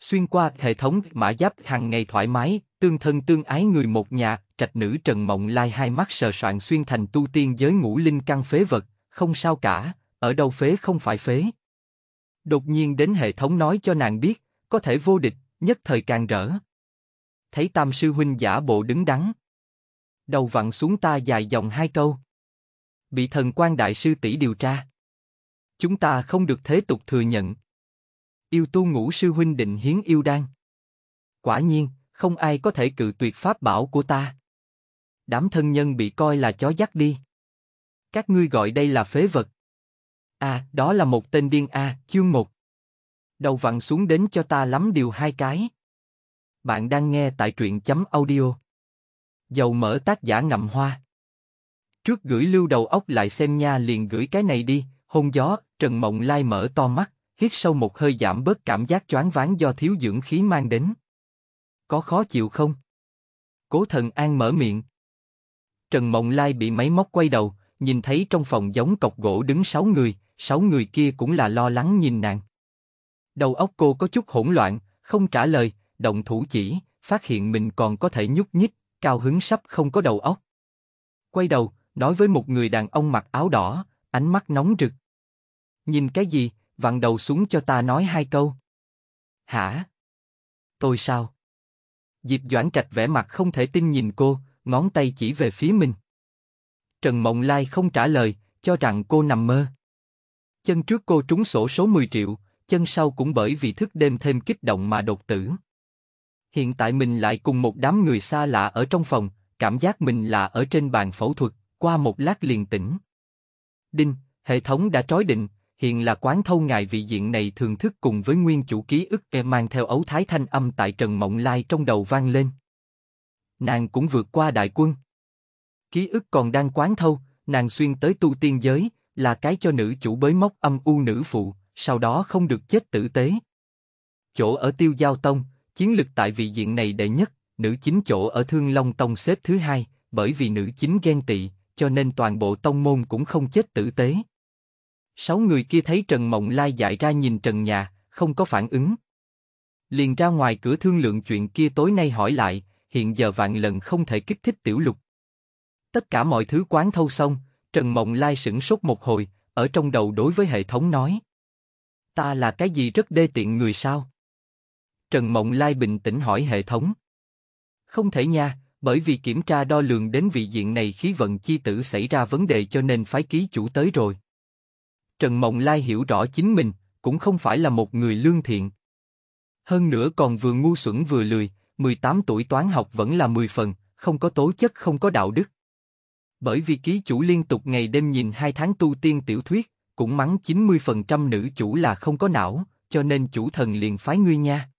xuyên qua hệ thống mã giáp hàng ngày thoải mái, tương thân tương ái người một nhà, trạch nữ Trần Mộng Lai hai mắt sờ soạn xuyên thành tu tiên giới ngũ linh căn phế vật, không sao cả, ở đâu phế không phải phế. Đột nhiên đến hệ thống nói cho nàng biết, có thể vô địch, nhất thời càng rỡ. Thấy tam sư huynh giả bộ đứng đắn. Đầu vặn xuống ta dài dòng hai câu. Bị thần quan đại sư tỷ điều tra. Chúng ta không được thế tục thừa nhận yêu tu ngũ sư huynh định hiến yêu đan. Quả nhiên, không ai có thể cự tuyệt pháp bảo của ta. Đám thân nhân bị coi là chó dắt đi. Các ngươi gọi đây là phế vật. À, đó là một tên điên a, chương một. Đầu vặn xuống đến cho ta lắm điều hai cái. Bạn đang nghe tại truyện chấm audio. Dầu mở tác giả ngậm hoa. Trước gửi lưu đầu óc lại xem nha liền gửi cái này đi, hôn gió, Trần Mộng Lai mở to mắt hít sâu một hơi giảm bớt cảm giác choáng váng do thiếu dưỡng khí mang đến. Có khó chịu không? Cố thần an mở miệng. Trần Mộng Lai bị máy móc quay đầu, nhìn thấy trong phòng giống cọc gỗ đứng sáu người, sáu người kia cũng là lo lắng nhìn nàng. Đầu óc cô có chút hỗn loạn, không trả lời, động thủ chỉ, phát hiện mình còn có thể nhúc nhích, cao hứng sắp không có đầu óc. Quay đầu, nói với một người đàn ông mặc áo đỏ, ánh mắt nóng rực. Nhìn cái gì, vặn đầu xuống cho ta nói hai câu. Hả? Tôi sao? Diệp Doãn Trạch vẻ mặt không thể tin nhìn cô, ngón tay chỉ về phía mình. Trần Mộng Lai không trả lời, cho rằng cô nằm mơ. Chân trước cô trúng sổ số 10 triệu, chân sau cũng bởi vì thức đêm thêm kích động mà đột tử. Hiện tại mình lại cùng một đám người xa lạ ở trong phòng, cảm giác mình là ở trên bàn phẫu thuật, qua một lát liền tỉnh. Đinh, hệ thống đã trói định, hiện là quán thâu ngài vị diện này thường thức cùng với nguyên chủ ký ức e mang theo ấu thái thanh âm tại Trần Mộng Lai trong đầu vang lên. Nàng cũng vượt qua đại quân. Ký ức còn đang quán thâu, nàng xuyên tới tu tiên giới, là cái cho nữ chủ bới móc âm u nữ phụ, sau đó không được chết tử tế. Chỗ ở tiêu giao tông, chiến lực tại vị diện này đệ nhất, nữ chính chỗ ở thương long tông xếp thứ hai, bởi vì nữ chính ghen tị, cho nên toàn bộ tông môn cũng không chết tử tế. Sáu người kia thấy Trần Mộng Lai dại ra nhìn trần nhà, không có phản ứng. Liền ra ngoài cửa thương lượng chuyện kia tối nay hỏi lại, hiện giờ vạn lần không thể kích thích tiểu lục. Tất cả mọi thứ quán thâu xong, Trần Mộng Lai sửng sốt một hồi, ở trong đầu đối với hệ thống nói. Ta là cái gì rất đê tiện người sao? Trần Mộng Lai bình tĩnh hỏi hệ thống. Không thể nha, bởi vì kiểm tra đo lường đến vị diện này khí vận chi tử xảy ra vấn đề cho nên phái ký chủ tới rồi. Trần Mộng Lai hiểu rõ chính mình, cũng không phải là một người lương thiện. Hơn nữa còn vừa ngu xuẩn vừa lười, 18 tuổi toán học vẫn là 10 phần, không có tố chất không có đạo đức. Bởi vì ký chủ liên tục ngày đêm nhìn hai tháng tu tiên tiểu thuyết, cũng mắng 90% nữ chủ là không có não, cho nên chủ thần liền phái ngươi nha.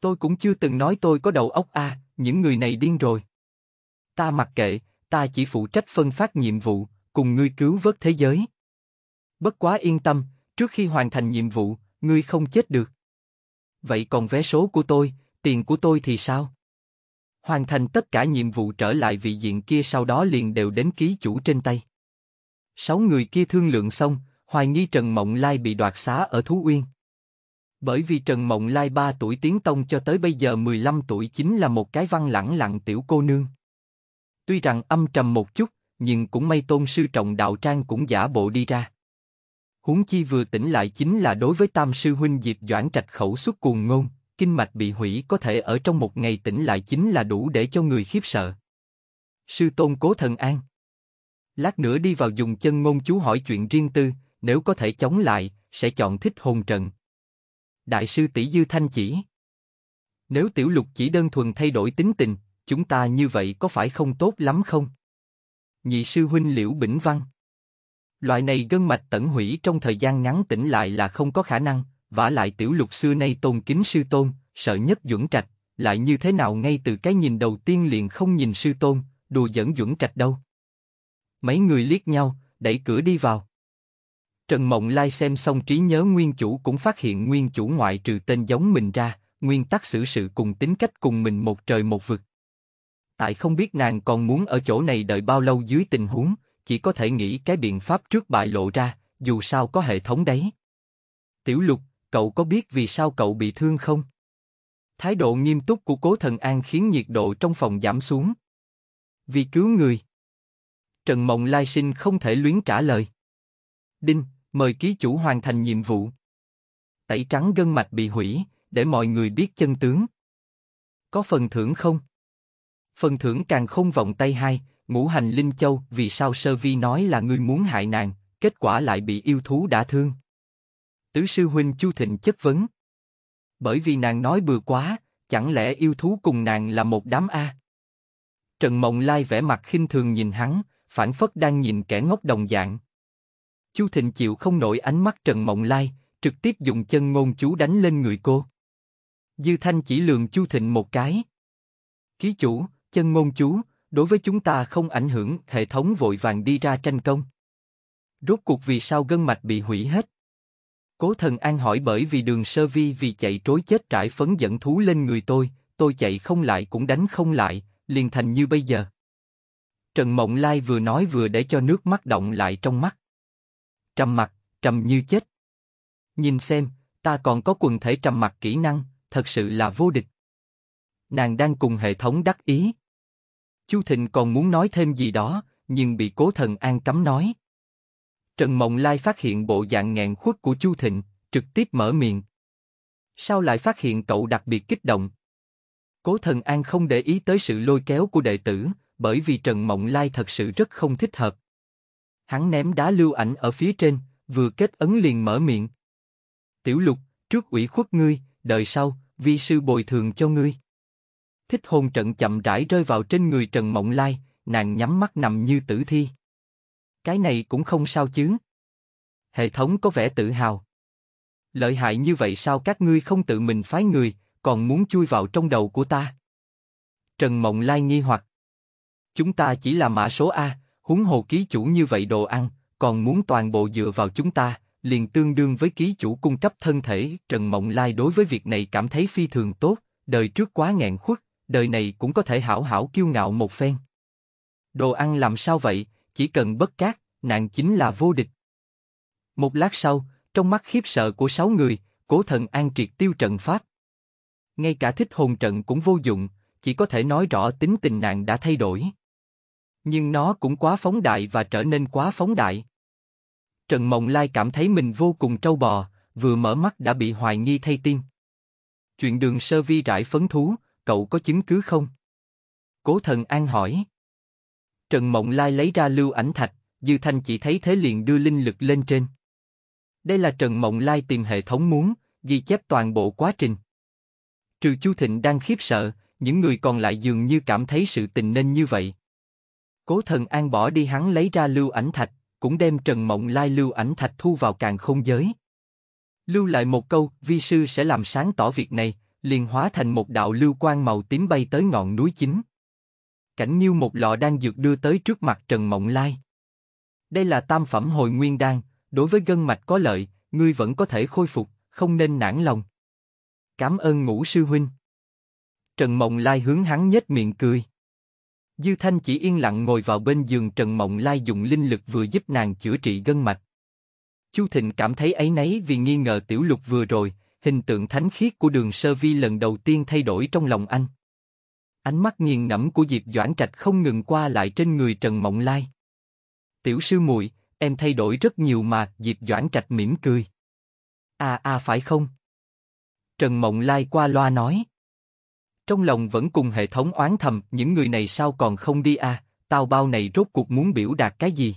Tôi cũng chưa từng nói tôi có đầu óc a, à, những người này điên rồi. Ta mặc kệ, ta chỉ phụ trách phân phát nhiệm vụ, cùng ngươi cứu vớt thế giới. Bất quá yên tâm, trước khi hoàn thành nhiệm vụ, ngươi không chết được. Vậy còn vé số của tôi, tiền của tôi thì sao? Hoàn thành tất cả nhiệm vụ trở lại vị diện kia sau đó liền đều đến ký chủ trên tay. Sáu người kia thương lượng xong, hoài nghi Trần Mộng Lai bị đoạt xá ở Thú Uyên. Bởi vì Trần Mộng Lai 3 tuổi tiến tông cho tới bây giờ 15 tuổi chính là một cái văn lẳng lặng tiểu cô nương. Tuy rằng âm trầm một chút, nhưng cũng may tôn sư trọng đạo trang cũng giả bộ đi ra huống chi vừa tỉnh lại chính là đối với tam sư huynh Diệp Doãn Trạch khẩu xuất cuồng ngôn, kinh mạch bị hủy có thể ở trong một ngày tỉnh lại chính là đủ để cho người khiếp sợ. Sư tôn cố thần an. Lát nữa đi vào dùng chân ngôn chú hỏi chuyện riêng tư, nếu có thể chống lại, sẽ chọn thích hồn trận. Đại sư tỷ dư thanh chỉ. Nếu tiểu lục chỉ đơn thuần thay đổi tính tình, chúng ta như vậy có phải không tốt lắm không? Nhị sư huynh liễu bỉnh văn. Loại này gân mạch tẩn hủy trong thời gian ngắn tỉnh lại là không có khả năng, vả lại tiểu lục xưa nay tôn kính sư tôn, sợ nhất duẩn trạch, lại như thế nào ngay từ cái nhìn đầu tiên liền không nhìn sư tôn, đùa dẫn duẩn trạch đâu. Mấy người liếc nhau, đẩy cửa đi vào. Trần Mộng Lai xem xong trí nhớ nguyên chủ cũng phát hiện nguyên chủ ngoại trừ tên giống mình ra, nguyên tắc xử sự cùng tính cách cùng mình một trời một vực. Tại không biết nàng còn muốn ở chỗ này đợi bao lâu dưới tình huống, chỉ có thể nghĩ cái biện pháp trước bại lộ ra, dù sao có hệ thống đấy. Tiểu lục, cậu có biết vì sao cậu bị thương không? Thái độ nghiêm túc của cố thần an khiến nhiệt độ trong phòng giảm xuống. Vì cứu người. Trần Mộng Lai Sinh không thể luyến trả lời. Đinh, mời ký chủ hoàn thành nhiệm vụ. Tẩy trắng gân mạch bị hủy, để mọi người biết chân tướng. Có phần thưởng không? Phần thưởng càng không vòng tay hai, Ngũ hành Linh Châu, vì sao Sơ Vi nói là ngươi muốn hại nàng, kết quả lại bị yêu thú đã thương? Tứ sư huynh Chu Thịnh chất vấn. Bởi vì nàng nói bừa quá, chẳng lẽ yêu thú cùng nàng là một đám A? Trần Mộng Lai vẻ mặt khinh thường nhìn hắn, phản phất đang nhìn kẻ ngốc đồng dạng. Chu Thịnh chịu không nổi ánh mắt Trần Mộng Lai, trực tiếp dùng chân ngôn chú đánh lên người cô. Dư Thanh chỉ lường Chu Thịnh một cái. Ký chủ, chân ngôn chú, đối với chúng ta không ảnh hưởng, hệ thống vội vàng đi ra tranh công. Rốt cuộc vì sao gân mạch bị hủy hết? Cố thần an hỏi bởi vì đường sơ vi vì chạy trối chết trải phấn dẫn thú lên người tôi, tôi chạy không lại cũng đánh không lại, liền thành như bây giờ. Trần Mộng Lai vừa nói vừa để cho nước mắt động lại trong mắt. Trầm mặt, trầm như chết. Nhìn xem, ta còn có quần thể trầm mặt kỹ năng, thật sự là vô địch. Nàng đang cùng hệ thống đắc ý, Chu Thịnh còn muốn nói thêm gì đó, nhưng bị Cố Thần An cấm nói. Trần Mộng Lai phát hiện bộ dạng nghẹn khuất của Chu Thịnh, trực tiếp mở miệng. Sao lại phát hiện cậu đặc biệt kích động? Cố Thần An không để ý tới sự lôi kéo của đệ tử, bởi vì Trần Mộng Lai thật sự rất không thích hợp. Hắn ném đá lưu ảnh ở phía trên, vừa kết ấn liền mở miệng. Tiểu Lục, trước ủy khuất ngươi, đời sau, vi sư bồi thường cho ngươi thích hồn trận chậm rãi rơi vào trên người Trần Mộng Lai, nàng nhắm mắt nằm như tử thi. Cái này cũng không sao chứ. Hệ thống có vẻ tự hào. Lợi hại như vậy sao các ngươi không tự mình phái người, còn muốn chui vào trong đầu của ta? Trần Mộng Lai nghi hoặc. Chúng ta chỉ là mã số A, huống hồ ký chủ như vậy đồ ăn, còn muốn toàn bộ dựa vào chúng ta, liền tương đương với ký chủ cung cấp thân thể. Trần Mộng Lai đối với việc này cảm thấy phi thường tốt, đời trước quá nghẹn khuất, đời này cũng có thể hảo hảo kiêu ngạo một phen. Đồ ăn làm sao vậy, chỉ cần bất cát, nàng chính là vô địch. Một lát sau, trong mắt khiếp sợ của sáu người, cố thần an triệt tiêu trận pháp. Ngay cả thích hồn trận cũng vô dụng, chỉ có thể nói rõ tính tình nàng đã thay đổi. Nhưng nó cũng quá phóng đại và trở nên quá phóng đại. Trần Mộng Lai cảm thấy mình vô cùng trâu bò, vừa mở mắt đã bị hoài nghi thay tim. Chuyện đường sơ vi rải phấn thú, cậu có chứng cứ không? Cố thần an hỏi. Trần Mộng Lai lấy ra lưu ảnh thạch, Dư Thanh chỉ thấy thế liền đưa linh lực lên trên. Đây là Trần Mộng Lai tìm hệ thống muốn, ghi chép toàn bộ quá trình. Trừ Chu Thịnh đang khiếp sợ, những người còn lại dường như cảm thấy sự tình nên như vậy. Cố thần an bỏ đi hắn lấy ra lưu ảnh thạch, cũng đem Trần Mộng Lai lưu ảnh thạch thu vào càng không giới. Lưu lại một câu, vi sư sẽ làm sáng tỏ việc này, liền hóa thành một đạo lưu quang màu tím bay tới ngọn núi chính. Cảnh Nhiêu một lọ đang dược đưa tới trước mặt Trần Mộng Lai. Đây là tam phẩm hồi nguyên đan, đối với gân mạch có lợi, ngươi vẫn có thể khôi phục, không nên nản lòng. Cảm ơn ngũ sư huynh. Trần Mộng Lai hướng hắn nhếch miệng cười. Dư Thanh chỉ yên lặng ngồi vào bên giường Trần Mộng Lai dùng linh lực vừa giúp nàng chữa trị gân mạch. Chu Thịnh cảm thấy ấy nấy vì nghi ngờ Tiểu Lục vừa rồi, hình tượng thánh khiết của đường sơ vi lần đầu tiên thay đổi trong lòng anh. Ánh mắt nghiền ngẫm của Diệp Doãn Trạch không ngừng qua lại trên người Trần Mộng Lai. Tiểu sư muội, em thay đổi rất nhiều mà, Diệp Doãn Trạch mỉm cười. À à phải không? Trần Mộng Lai qua loa nói. Trong lòng vẫn cùng hệ thống oán thầm, những người này sao còn không đi à, tao bao này rốt cuộc muốn biểu đạt cái gì?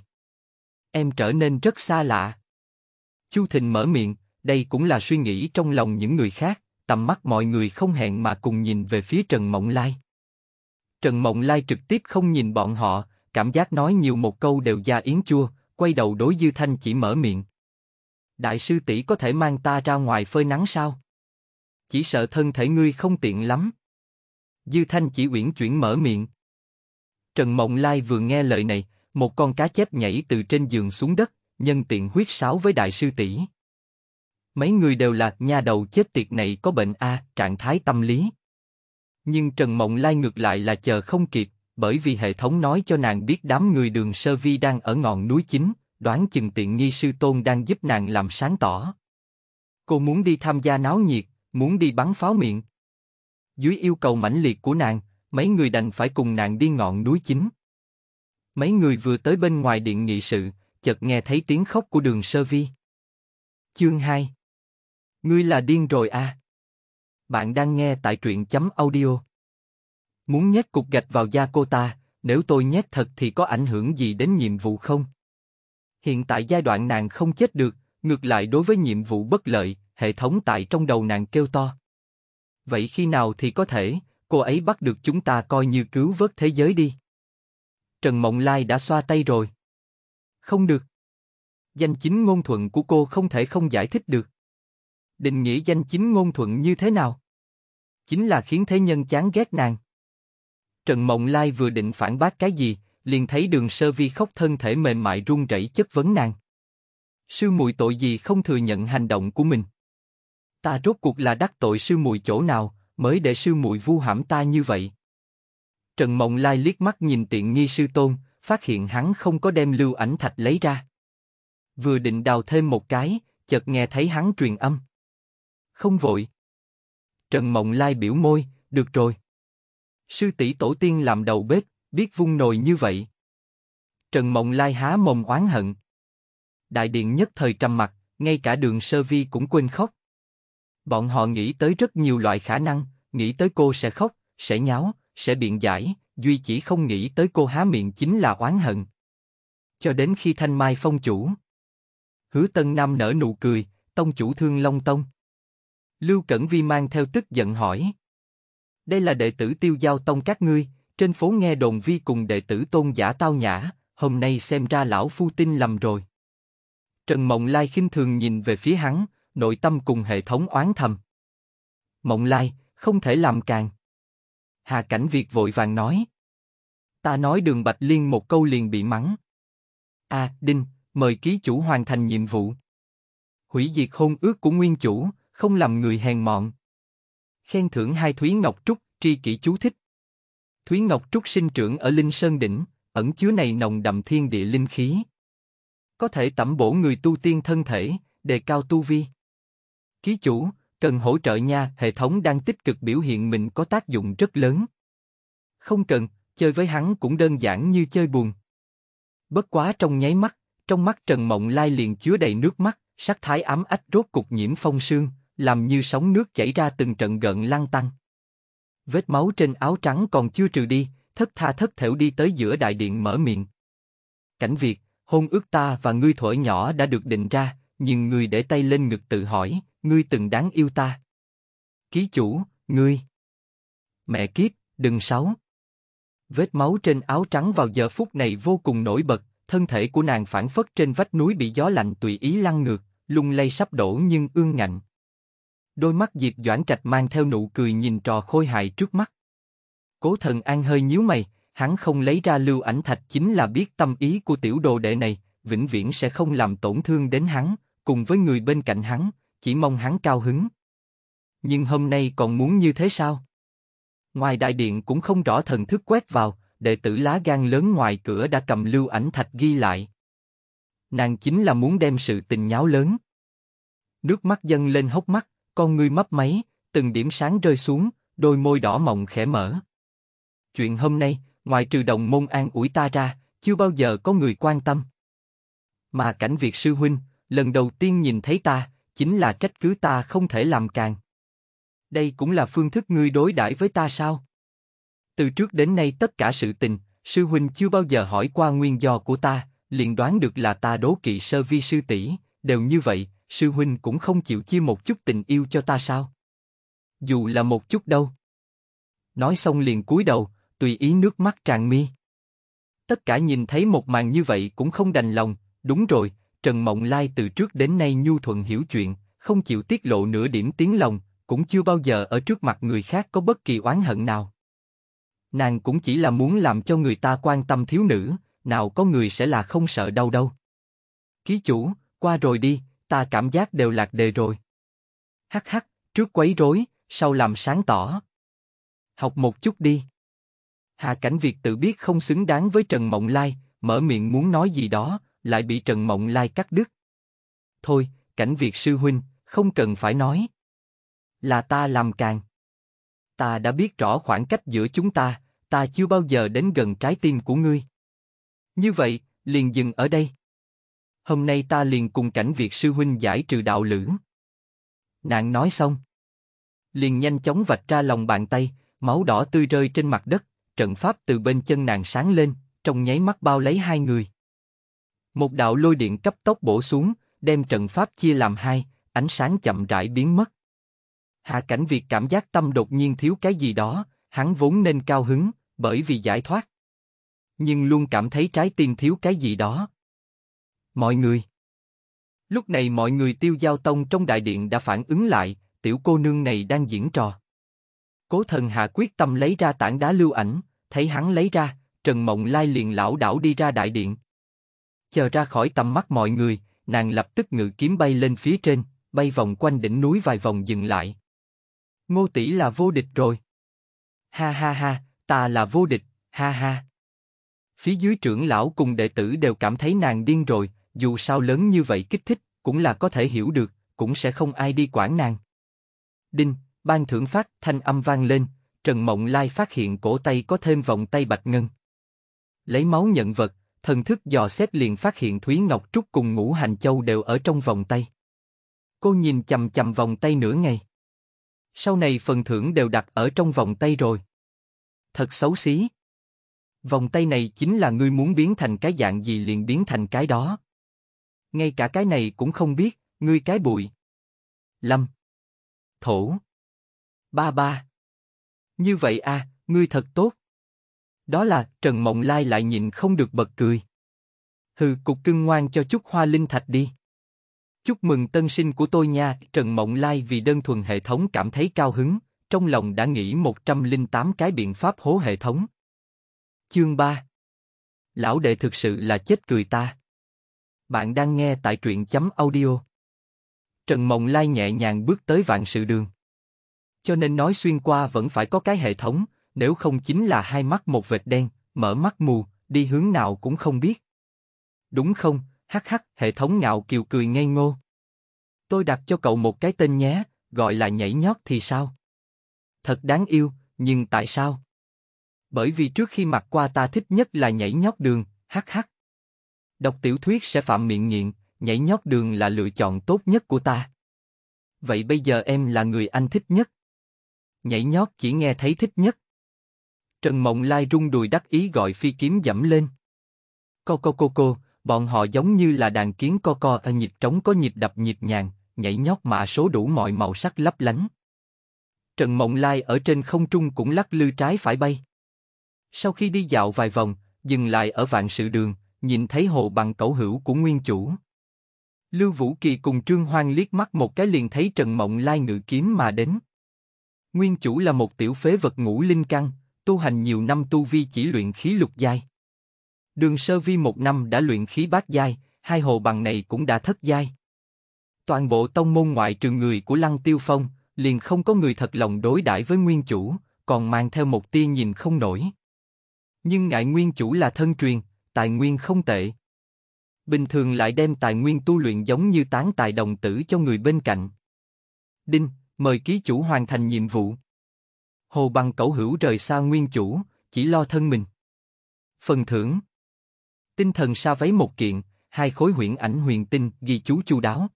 Em trở nên rất xa lạ. Chu Thịnh mở miệng, đây cũng là suy nghĩ trong lòng những người khác, tầm mắt mọi người không hẹn mà cùng nhìn về phía Trần Mộng Lai. Trần Mộng Lai trực tiếp không nhìn bọn họ, cảm giác nói nhiều một câu đều da yến chua, quay đầu đối Dư Thanh chỉ mở miệng. Đại sư tỷ có thể mang ta ra ngoài phơi nắng sao? Chỉ sợ thân thể ngươi không tiện lắm. Dư Thanh chỉ uyển chuyển mở miệng. Trần Mộng Lai vừa nghe lời này, một con cá chép nhảy từ trên giường xuống đất, nhân tiện huyết sáo với đại sư tỷ. Mấy người đều là nha đầu chết tiệt này có bệnh a, trạng thái tâm lý. Nhưng Trần Mộng Lai ngược lại là chờ không kịp, bởi vì hệ thống nói cho nàng biết đám người đường sơ vi đang ở ngọn núi chính, đoán chừng tiện nghi sư tôn đang giúp nàng làm sáng tỏ. Cô muốn đi tham gia náo nhiệt, muốn đi bắn pháo miệng. Dưới yêu cầu mãnh liệt của nàng, mấy người đành phải cùng nàng đi ngọn núi chính. Mấy người vừa tới bên ngoài điện nghị sự, chợt nghe thấy tiếng khóc của đường sơ vi. Chương 2 Ngươi là điên rồi à? Bạn đang nghe tại truyện chấm audio. Muốn nhét cục gạch vào da cô ta, nếu tôi nhét thật thì có ảnh hưởng gì đến nhiệm vụ không? Hiện tại giai đoạn nàng không chết được, ngược lại đối với nhiệm vụ bất lợi, hệ thống tại trong đầu nàng kêu to. Vậy khi nào thì có thể, cô ấy bắt được chúng ta coi như cứu vớt thế giới đi. Trần Mộng Lai đã xoa tay rồi. Không được. Danh chính ngôn thuận của cô không thể không giải thích được định nghĩa danh chính ngôn thuận như thế nào? Chính là khiến thế nhân chán ghét nàng. Trần Mộng Lai vừa định phản bác cái gì, liền thấy đường sơ vi khóc thân thể mềm mại run rẩy chất vấn nàng. Sư Mùi tội gì không thừa nhận hành động của mình? Ta rốt cuộc là đắc tội sư Mùi chỗ nào, mới để sư Mùi vu hãm ta như vậy? Trần Mộng Lai liếc mắt nhìn tiện nghi sư tôn, phát hiện hắn không có đem lưu ảnh thạch lấy ra. Vừa định đào thêm một cái, chợt nghe thấy hắn truyền âm không vội. Trần Mộng Lai biểu môi, được rồi. Sư tỷ tổ tiên làm đầu bếp, biết vung nồi như vậy. Trần Mộng Lai há mồm oán hận. Đại điện nhất thời trầm mặt, ngay cả đường sơ vi cũng quên khóc. Bọn họ nghĩ tới rất nhiều loại khả năng, nghĩ tới cô sẽ khóc, sẽ nháo, sẽ biện giải, duy chỉ không nghĩ tới cô há miệng chính là oán hận. Cho đến khi Thanh Mai phong chủ. Hứa Tân Nam nở nụ cười, tông chủ thương Long Tông. Lưu Cẩn Vi mang theo tức giận hỏi. Đây là đệ tử tiêu giao tông các ngươi, trên phố nghe đồn Vi cùng đệ tử tôn giả tao nhã, hôm nay xem ra lão phu tin lầm rồi. Trần Mộng Lai khinh thường nhìn về phía hắn, nội tâm cùng hệ thống oán thầm. Mộng Lai, không thể làm càng. Hà Cảnh Việt vội vàng nói. Ta nói đường Bạch Liên một câu liền bị mắng. A, à, Đinh, mời ký chủ hoàn thành nhiệm vụ. Hủy diệt hôn ước của nguyên chủ, không làm người hèn mọn. Khen thưởng hai Thúy Ngọc Trúc, tri kỷ chú thích. Thúy Ngọc Trúc sinh trưởng ở Linh Sơn Đỉnh, ẩn chứa này nồng đậm thiên địa linh khí. Có thể tẩm bổ người tu tiên thân thể, đề cao tu vi. Ký chủ, cần hỗ trợ nha, hệ thống đang tích cực biểu hiện mình có tác dụng rất lớn. Không cần, chơi với hắn cũng đơn giản như chơi buồn. Bất quá trong nháy mắt, trong mắt Trần Mộng Lai liền chứa đầy nước mắt, sắc thái ám ách rốt cục nhiễm phong sương, làm như sóng nước chảy ra từng trận gợn lăn tăng. Vết máu trên áo trắng còn chưa trừ đi, thất tha thất thểu đi tới giữa đại điện mở miệng. Cảnh việc hôn ước ta và ngươi thổi nhỏ đã được định ra, nhưng ngươi để tay lên ngực tự hỏi, ngươi từng đáng yêu ta. Ký chủ, ngươi. Mẹ kiếp, đừng xấu Vết máu trên áo trắng vào giờ phút này vô cùng nổi bật, thân thể của nàng phản phất trên vách núi bị gió lạnh tùy ý lăn ngược, lung lay sắp đổ nhưng ương ngạnh. Đôi mắt Diệp Doãn Trạch mang theo nụ cười nhìn trò khôi hài trước mắt. Cố Thần An hơi nhíu mày, hắn không lấy ra lưu ảnh thạch chính là biết tâm ý của tiểu đồ đệ này, vĩnh viễn sẽ không làm tổn thương đến hắn, cùng với người bên cạnh hắn, chỉ mong hắn cao hứng. Nhưng hôm nay còn muốn như thế sao? Ngoài đại điện cũng không rõ thần thức quét vào, đệ tử lá gan lớn ngoài cửa đã cầm lưu ảnh thạch ghi lại. Nàng chính là muốn đem sự tình nháo lớn. Nước mắt dâng lên hốc mắt, con ngươi mấp máy, từng điểm sáng rơi xuống, đôi môi đỏ mọng khẽ mở. Chuyện hôm nay, ngoài trừ đồng môn an ủi ta ra, chưa bao giờ có người quan tâm. Mà cảnh việc sư huynh, lần đầu tiên nhìn thấy ta, chính là trách cứ ta không thể làm càng. Đây cũng là phương thức ngươi đối đãi với ta sao? Từ trước đến nay tất cả sự tình, sư huynh chưa bao giờ hỏi qua nguyên do của ta, liền đoán được là ta đố kỵ sơ vi sư tỷ, đều như vậy, sư huynh cũng không chịu chia một chút tình yêu cho ta sao? Dù là một chút đâu. Nói xong liền cúi đầu, tùy ý nước mắt tràn mi. Tất cả nhìn thấy một màn như vậy cũng không đành lòng, đúng rồi, Trần Mộng Lai từ trước đến nay nhu thuận hiểu chuyện, không chịu tiết lộ nửa điểm tiếng lòng, cũng chưa bao giờ ở trước mặt người khác có bất kỳ oán hận nào. Nàng cũng chỉ là muốn làm cho người ta quan tâm thiếu nữ, nào có người sẽ là không sợ đâu đâu. Ký chủ, qua rồi đi, ta cảm giác đều lạc đề rồi. Hắc hắc, trước quấy rối, sau làm sáng tỏ. Học một chút đi. Hà Cảnh Việt tự biết không xứng đáng với Trần Mộng Lai, mở miệng muốn nói gì đó, lại bị Trần Mộng Lai cắt đứt. Thôi, Cảnh Việt sư huynh, không cần phải nói. Là ta làm càng. Ta đã biết rõ khoảng cách giữa chúng ta, ta chưa bao giờ đến gần trái tim của ngươi. Như vậy, liền dừng ở đây hôm nay ta liền cùng cảnh Việt sư huynh giải trừ đạo lữ. Nàng nói xong, liền nhanh chóng vạch ra lòng bàn tay, máu đỏ tươi rơi trên mặt đất, trận pháp từ bên chân nàng sáng lên, trong nháy mắt bao lấy hai người. Một đạo lôi điện cấp tốc bổ xuống, đem trận pháp chia làm hai, ánh sáng chậm rãi biến mất. Hạ cảnh Việt cảm giác tâm đột nhiên thiếu cái gì đó, hắn vốn nên cao hứng, bởi vì giải thoát. Nhưng luôn cảm thấy trái tim thiếu cái gì đó, Mọi người. Lúc này mọi người tiêu giao tông trong đại điện đã phản ứng lại, tiểu cô nương này đang diễn trò. Cố thần hạ quyết tâm lấy ra tảng đá lưu ảnh, thấy hắn lấy ra, Trần Mộng Lai liền lão đảo đi ra đại điện. Chờ ra khỏi tầm mắt mọi người, nàng lập tức ngự kiếm bay lên phía trên, bay vòng quanh đỉnh núi vài vòng dừng lại. Ngô tỷ là vô địch rồi. Ha ha ha, ta là vô địch, ha ha. Phía dưới trưởng lão cùng đệ tử đều cảm thấy nàng điên rồi, dù sao lớn như vậy kích thích, cũng là có thể hiểu được, cũng sẽ không ai đi quản nàng. Đinh, ban thưởng phát, thanh âm vang lên, Trần Mộng Lai phát hiện cổ tay có thêm vòng tay bạch ngân. Lấy máu nhận vật, thần thức dò xét liền phát hiện Thúy Ngọc Trúc cùng Ngũ Hành Châu đều ở trong vòng tay. Cô nhìn chầm chầm vòng tay nửa ngày. Sau này phần thưởng đều đặt ở trong vòng tay rồi. Thật xấu xí. Vòng tay này chính là ngươi muốn biến thành cái dạng gì liền biến thành cái đó ngay cả cái này cũng không biết, ngươi cái bụi. Lâm. Thổ. Ba ba. Như vậy à, ngươi thật tốt. Đó là, Trần Mộng Lai lại nhìn không được bật cười. Hừ, cục cưng ngoan cho chút hoa linh thạch đi. Chúc mừng tân sinh của tôi nha, Trần Mộng Lai vì đơn thuần hệ thống cảm thấy cao hứng, trong lòng đã nghĩ 108 cái biện pháp hố hệ thống. Chương 3 Lão đệ thực sự là chết cười ta. Bạn đang nghe tại truyện chấm audio. Trần Mộng Lai nhẹ nhàng bước tới vạn sự đường. Cho nên nói xuyên qua vẫn phải có cái hệ thống, nếu không chính là hai mắt một vệt đen, mở mắt mù, đi hướng nào cũng không biết. Đúng không, hắc hắc, hệ thống ngạo kiều cười ngây ngô. Tôi đặt cho cậu một cái tên nhé, gọi là nhảy nhót thì sao? Thật đáng yêu, nhưng tại sao? Bởi vì trước khi mặc qua ta thích nhất là nhảy nhót đường, hắc hắc. Đọc tiểu thuyết sẽ phạm miệng nghiện, nhảy nhót đường là lựa chọn tốt nhất của ta. Vậy bây giờ em là người anh thích nhất. Nhảy nhót chỉ nghe thấy thích nhất. Trần Mộng Lai rung đùi đắc ý gọi phi kiếm dẫm lên. Co co co co, bọn họ giống như là đàn kiến co co ở nhịp trống có nhịp đập nhịp nhàng, nhảy nhót mã số đủ mọi màu sắc lấp lánh. Trần Mộng Lai ở trên không trung cũng lắc lư trái phải bay. Sau khi đi dạo vài vòng, dừng lại ở vạn sự đường, nhìn thấy hồ bằng cẩu hữu của nguyên chủ. Lưu Vũ Kỳ cùng Trương Hoang liếc mắt một cái liền thấy Trần Mộng Lai ngự kiếm mà đến. Nguyên chủ là một tiểu phế vật ngũ linh căn, tu hành nhiều năm tu vi chỉ luyện khí lục giai. Đường sơ vi một năm đã luyện khí bát giai, hai hồ bằng này cũng đã thất giai. Toàn bộ tông môn ngoại trừ người của Lăng Tiêu Phong, liền không có người thật lòng đối đãi với nguyên chủ, còn mang theo một tia nhìn không nổi. Nhưng ngại nguyên chủ là thân truyền, tài nguyên không tệ. Bình thường lại đem tài nguyên tu luyện giống như tán tài đồng tử cho người bên cạnh. Đinh, mời ký chủ hoàn thành nhiệm vụ. Hồ bằng cẩu hữu rời xa nguyên chủ, chỉ lo thân mình. Phần thưởng Tinh thần sa váy một kiện, hai khối huyễn ảnh huyền tinh ghi chú chu đáo.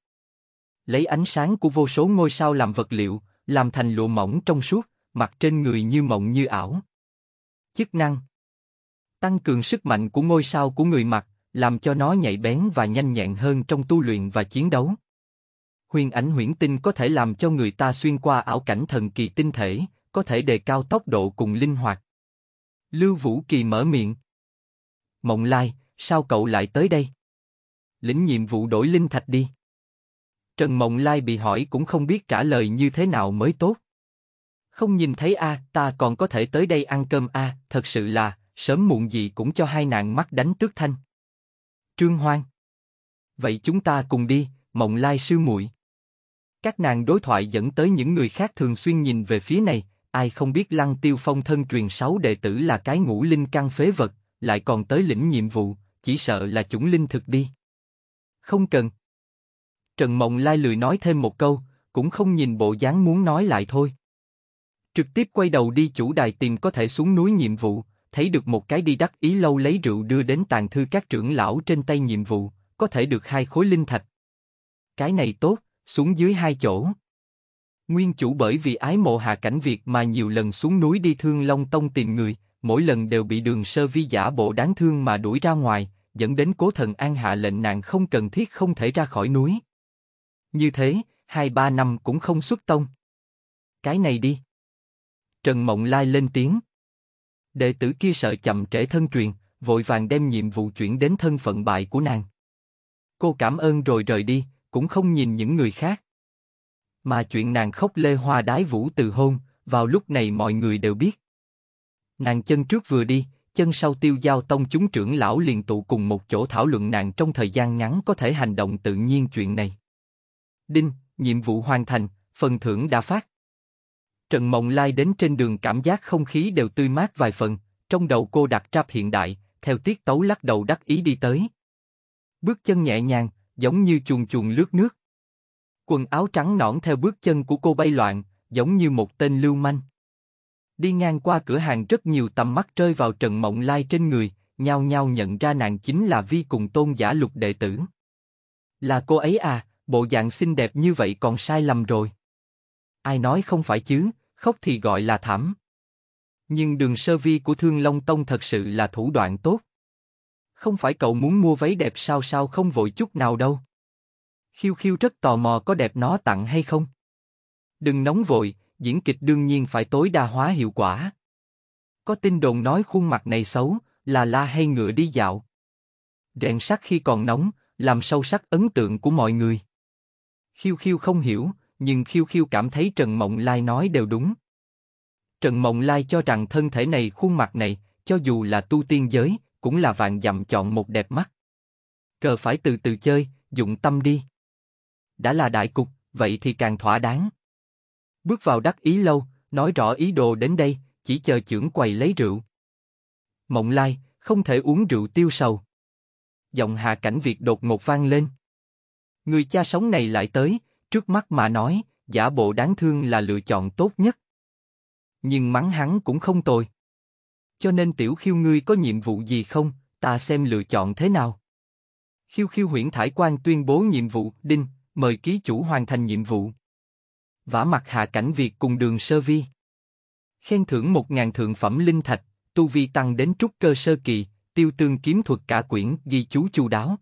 Lấy ánh sáng của vô số ngôi sao làm vật liệu, làm thành lụa mỏng trong suốt, mặt trên người như mộng như ảo. Chức năng tăng cường sức mạnh của ngôi sao của người mặt, làm cho nó nhạy bén và nhanh nhẹn hơn trong tu luyện và chiến đấu. Huyền ảnh huyễn tinh có thể làm cho người ta xuyên qua ảo cảnh thần kỳ tinh thể, có thể đề cao tốc độ cùng linh hoạt. Lưu Vũ Kỳ mở miệng. Mộng Lai, sao cậu lại tới đây? Lĩnh nhiệm vụ đổi linh thạch đi. Trần Mộng Lai bị hỏi cũng không biết trả lời như thế nào mới tốt. Không nhìn thấy a, à, ta còn có thể tới đây ăn cơm a, à, thật sự là, sớm muộn gì cũng cho hai nàng mắt đánh tước thanh. Trương Hoang, vậy chúng ta cùng đi, Mộng Lai sư muội. Các nàng đối thoại dẫn tới những người khác thường xuyên nhìn về phía này, ai không biết Lăng Tiêu Phong thân truyền sáu đệ tử là cái ngũ linh căn phế vật, lại còn tới lĩnh nhiệm vụ, chỉ sợ là chủng linh thực đi. Không cần. Trần Mộng Lai lười nói thêm một câu, cũng không nhìn bộ dáng muốn nói lại thôi. Trực tiếp quay đầu đi chủ đài tìm có thể xuống núi nhiệm vụ thấy được một cái đi đắc ý lâu lấy rượu đưa đến tàn thư các trưởng lão trên tay nhiệm vụ, có thể được hai khối linh thạch. Cái này tốt, xuống dưới hai chỗ. Nguyên chủ bởi vì ái mộ hạ cảnh Việt mà nhiều lần xuống núi đi thương Long Tông tìm người, mỗi lần đều bị đường sơ vi giả bộ đáng thương mà đuổi ra ngoài, dẫn đến cố thần an hạ lệnh nàng không cần thiết không thể ra khỏi núi. Như thế, hai ba năm cũng không xuất tông. Cái này đi. Trần Mộng Lai lên tiếng. Đệ tử kia sợ chậm trễ thân truyền, vội vàng đem nhiệm vụ chuyển đến thân phận bại của nàng. Cô cảm ơn rồi rời đi, cũng không nhìn những người khác. Mà chuyện nàng khóc lê hoa đái vũ từ hôn, vào lúc này mọi người đều biết. Nàng chân trước vừa đi, chân sau tiêu giao tông chúng trưởng lão liền tụ cùng một chỗ thảo luận nàng trong thời gian ngắn có thể hành động tự nhiên chuyện này. Đinh, nhiệm vụ hoàn thành, phần thưởng đã phát. Trần Mộng Lai đến trên đường cảm giác không khí đều tươi mát vài phần, trong đầu cô đặt trap hiện đại, theo tiết tấu lắc đầu đắc ý đi tới. Bước chân nhẹ nhàng, giống như chuồn chuồn lướt nước. Quần áo trắng nõn theo bước chân của cô bay loạn, giống như một tên lưu manh. Đi ngang qua cửa hàng rất nhiều tầm mắt rơi vào Trần Mộng Lai trên người, nhau nhau nhận ra nàng chính là Vi cùng tôn giả lục đệ tử. Là cô ấy à, bộ dạng xinh đẹp như vậy còn sai lầm rồi ai nói không phải chứ, khóc thì gọi là thảm. Nhưng đường sơ vi của Thương Long Tông thật sự là thủ đoạn tốt. Không phải cậu muốn mua váy đẹp sao sao không vội chút nào đâu. Khiêu khiêu rất tò mò có đẹp nó tặng hay không. Đừng nóng vội, diễn kịch đương nhiên phải tối đa hóa hiệu quả. Có tin đồn nói khuôn mặt này xấu, là la hay ngựa đi dạo. Rèn sắt khi còn nóng, làm sâu sắc ấn tượng của mọi người. Khiêu khiêu không hiểu, nhưng khiêu khiêu cảm thấy Trần Mộng Lai nói đều đúng. Trần Mộng Lai cho rằng thân thể này, khuôn mặt này, cho dù là tu tiên giới, cũng là vạn dặm chọn một đẹp mắt. Cờ phải từ từ chơi, dụng tâm đi. Đã là đại cục, vậy thì càng thỏa đáng. Bước vào đắc ý lâu, nói rõ ý đồ đến đây, chỉ chờ trưởng quầy lấy rượu. Mộng Lai, không thể uống rượu tiêu sầu. Giọng hạ cảnh việc đột ngột vang lên. Người cha sống này lại tới, Trước mắt mà nói, giả bộ đáng thương là lựa chọn tốt nhất. Nhưng mắng hắn cũng không tồi. Cho nên tiểu khiêu ngươi có nhiệm vụ gì không, ta xem lựa chọn thế nào. Khiêu khiêu huyện Thải quan tuyên bố nhiệm vụ, đinh, mời ký chủ hoàn thành nhiệm vụ. Vả mặt hạ cảnh việc cùng đường sơ vi. Khen thưởng một ngàn thượng phẩm linh thạch, tu vi tăng đến trúc cơ sơ kỳ, tiêu tương kiếm thuật cả quyển ghi chú chu đáo.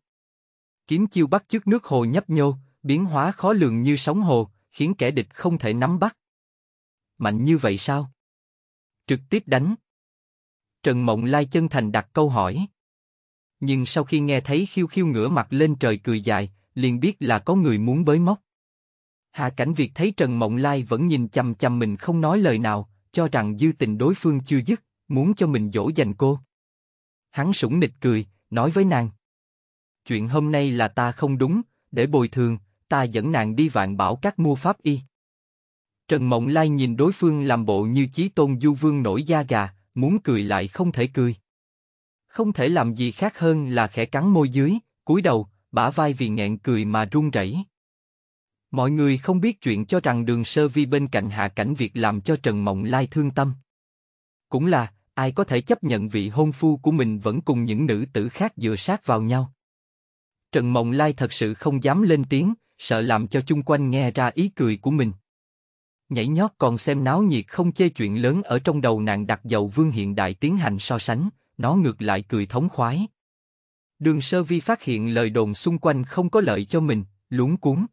Kiếm chiêu bắt trước nước hồ nhấp nhô, biến hóa khó lường như sóng hồ, khiến kẻ địch không thể nắm bắt. Mạnh như vậy sao? Trực tiếp đánh. Trần Mộng Lai chân thành đặt câu hỏi. Nhưng sau khi nghe thấy khiêu khiêu ngửa mặt lên trời cười dài, liền biết là có người muốn bới móc. Hạ Cảnh Việt thấy Trần Mộng Lai vẫn nhìn chằm chằm mình không nói lời nào, cho rằng dư tình đối phương chưa dứt, muốn cho mình dỗ dành cô. Hắn sủng nịch cười, nói với nàng. Chuyện hôm nay là ta không đúng, để bồi thường, ta dẫn nàng đi vạn bảo các mua pháp y. Trần Mộng Lai nhìn đối phương làm bộ như chí tôn du vương nổi da gà, muốn cười lại không thể cười. Không thể làm gì khác hơn là khẽ cắn môi dưới, cúi đầu, bả vai vì nghẹn cười mà run rẩy. Mọi người không biết chuyện cho rằng đường sơ vi bên cạnh hạ cảnh việc làm cho Trần Mộng Lai thương tâm. Cũng là, ai có thể chấp nhận vị hôn phu của mình vẫn cùng những nữ tử khác dựa sát vào nhau. Trần Mộng Lai thật sự không dám lên tiếng, sợ làm cho chung quanh nghe ra ý cười của mình. Nhảy nhót còn xem náo nhiệt không chê chuyện lớn ở trong đầu nàng đặt dầu vương hiện đại tiến hành so sánh, nó ngược lại cười thống khoái. Đường sơ vi phát hiện lời đồn xung quanh không có lợi cho mình, lúng cuốn.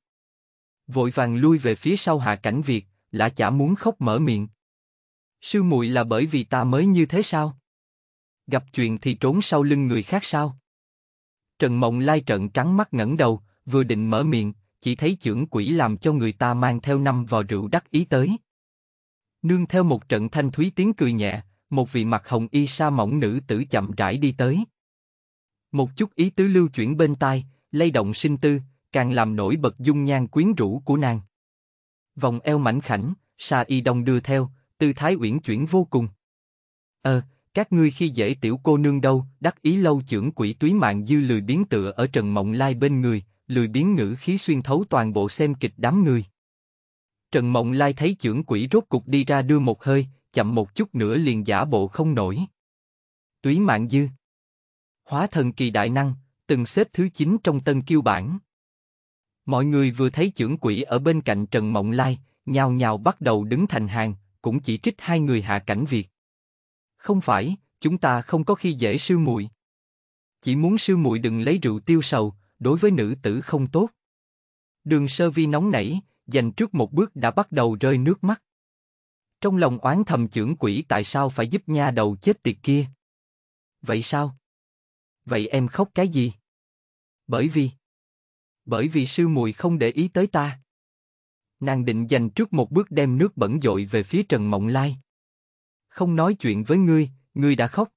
Vội vàng lui về phía sau hạ cảnh Việt, lã chả muốn khóc mở miệng. Sư muội là bởi vì ta mới như thế sao? Gặp chuyện thì trốn sau lưng người khác sao? Trần Mộng lai trận trắng mắt ngẩng đầu, vừa định mở miệng, chỉ thấy trưởng quỷ làm cho người ta mang theo năm vò rượu đắc ý tới. Nương theo một trận thanh thúy tiếng cười nhẹ, một vị mặt hồng y sa mỏng nữ tử chậm rãi đi tới. Một chút ý tứ lưu chuyển bên tai, lay động sinh tư, càng làm nổi bật dung nhan quyến rũ của nàng. Vòng eo mảnh khảnh, sa y đông đưa theo, tư thái uyển chuyển vô cùng. Ờ, các ngươi khi dễ tiểu cô nương đâu, đắc ý lâu trưởng quỷ túy mạng dư lười biến tựa ở trần mộng lai bên người, lười biến ngữ khí xuyên thấu toàn bộ xem kịch đám người. Trần Mộng Lai thấy trưởng quỷ rốt cục đi ra đưa một hơi, chậm một chút nữa liền giả bộ không nổi. Túy mạng dư. Hóa thần kỳ đại năng, từng xếp thứ 9 trong tân kiêu bản. Mọi người vừa thấy trưởng quỷ ở bên cạnh Trần Mộng Lai, nhào nhào bắt đầu đứng thành hàng, cũng chỉ trích hai người hạ cảnh Việt. Không phải, chúng ta không có khi dễ sư muội. Chỉ muốn sư muội đừng lấy rượu tiêu sầu, đối với nữ tử không tốt. Đường sơ vi nóng nảy, dành trước một bước đã bắt đầu rơi nước mắt. Trong lòng oán thầm trưởng quỷ tại sao phải giúp nha đầu chết tiệt kia. Vậy sao? Vậy em khóc cái gì? Bởi vì... Bởi vì sư mùi không để ý tới ta. Nàng định dành trước một bước đem nước bẩn dội về phía Trần Mộng Lai. Không nói chuyện với ngươi, ngươi đã khóc.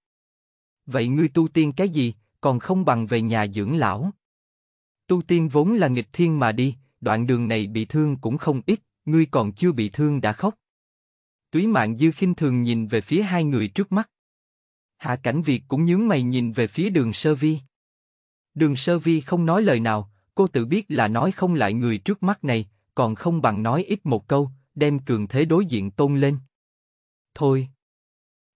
Vậy ngươi tu tiên cái gì, còn không bằng về nhà dưỡng lão. Tu tiên vốn là nghịch thiên mà đi, đoạn đường này bị thương cũng không ít, ngươi còn chưa bị thương đã khóc. Túy mạng dư khinh thường nhìn về phía hai người trước mắt. Hạ cảnh Việt cũng nhướng mày nhìn về phía đường sơ vi. Đường sơ vi không nói lời nào, cô tự biết là nói không lại người trước mắt này, còn không bằng nói ít một câu, đem cường thế đối diện tôn lên. Thôi.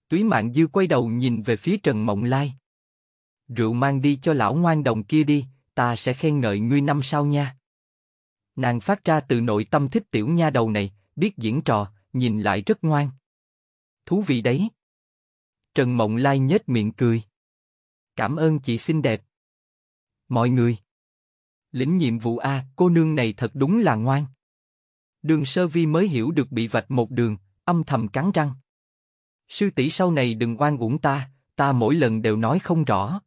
Túy mạng dư quay đầu nhìn về phía Trần Mộng Lai. Rượu mang đi cho lão ngoan đồng kia đi, ta sẽ khen ngợi ngươi năm sau nha. Nàng phát ra từ nội tâm thích tiểu nha đầu này, biết diễn trò, nhìn lại rất ngoan. Thú vị đấy. Trần Mộng Lai nhếch miệng cười. Cảm ơn chị xinh đẹp. Mọi người. Lĩnh nhiệm vụ A, cô nương này thật đúng là ngoan. Đường sơ vi mới hiểu được bị vạch một đường, âm thầm cắn răng. Sư tỷ sau này đừng oan uổng ta, ta mỗi lần đều nói không rõ.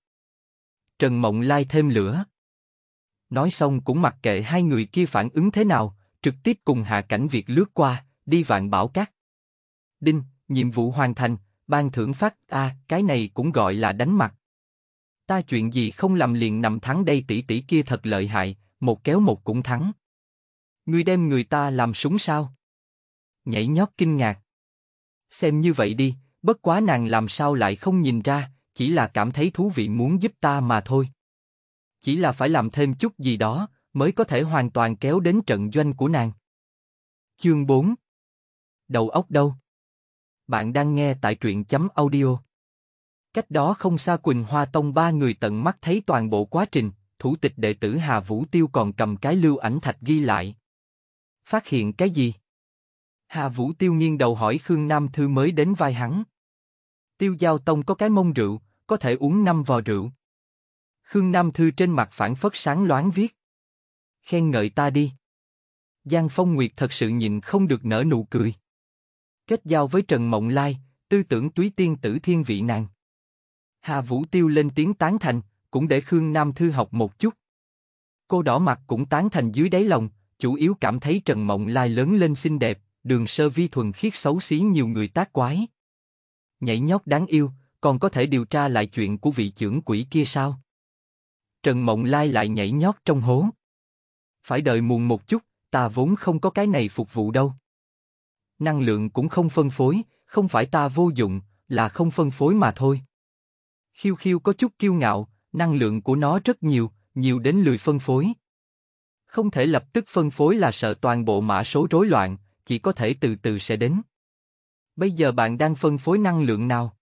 Trần Mộng Lai thêm lửa. Nói xong cũng mặc kệ hai người kia phản ứng thế nào, trực tiếp cùng Hạ Cảnh việc lướt qua, đi vạn bảo cát. Đinh, nhiệm vụ hoàn thành, ban thưởng phát, a cái này cũng gọi là đánh mặt. Ta chuyện gì không làm liền nằm thắng đây tỷ tỷ kia thật lợi hại, một kéo một cũng thắng. người đem người ta làm súng sao? Nhảy nhót kinh ngạc. Xem như vậy đi, bất quá nàng làm sao lại không nhìn ra, chỉ là cảm thấy thú vị muốn giúp ta mà thôi chỉ là phải làm thêm chút gì đó mới có thể hoàn toàn kéo đến trận doanh của nàng. Chương 4 Đầu óc đâu? Bạn đang nghe tại truyện chấm audio. Cách đó không xa Quỳnh Hoa Tông ba người tận mắt thấy toàn bộ quá trình, thủ tịch đệ tử Hà Vũ Tiêu còn cầm cái lưu ảnh thạch ghi lại. Phát hiện cái gì? Hà Vũ Tiêu nghiêng đầu hỏi Khương Nam Thư mới đến vai hắn. Tiêu Giao Tông có cái mông rượu, có thể uống năm vò rượu. Khương Nam Thư trên mặt phản phất sáng loáng viết. Khen ngợi ta đi. Giang Phong Nguyệt thật sự nhìn không được nở nụ cười. Kết giao với Trần Mộng Lai, tư tưởng túy tiên tử thiên vị nàng. Hà Vũ Tiêu lên tiếng tán thành, cũng để Khương Nam Thư học một chút. Cô đỏ mặt cũng tán thành dưới đáy lòng, chủ yếu cảm thấy Trần Mộng Lai lớn lên xinh đẹp, đường sơ vi thuần khiết xấu xí nhiều người tác quái. Nhảy nhót đáng yêu, còn có thể điều tra lại chuyện của vị trưởng quỷ kia sao? Trần Mộng Lai lại nhảy nhót trong hố. Phải đợi muộn một chút, ta vốn không có cái này phục vụ đâu. Năng lượng cũng không phân phối, không phải ta vô dụng, là không phân phối mà thôi. Khiêu khiêu có chút kiêu ngạo, năng lượng của nó rất nhiều, nhiều đến lười phân phối. Không thể lập tức phân phối là sợ toàn bộ mã số rối loạn, chỉ có thể từ từ sẽ đến. Bây giờ bạn đang phân phối năng lượng nào?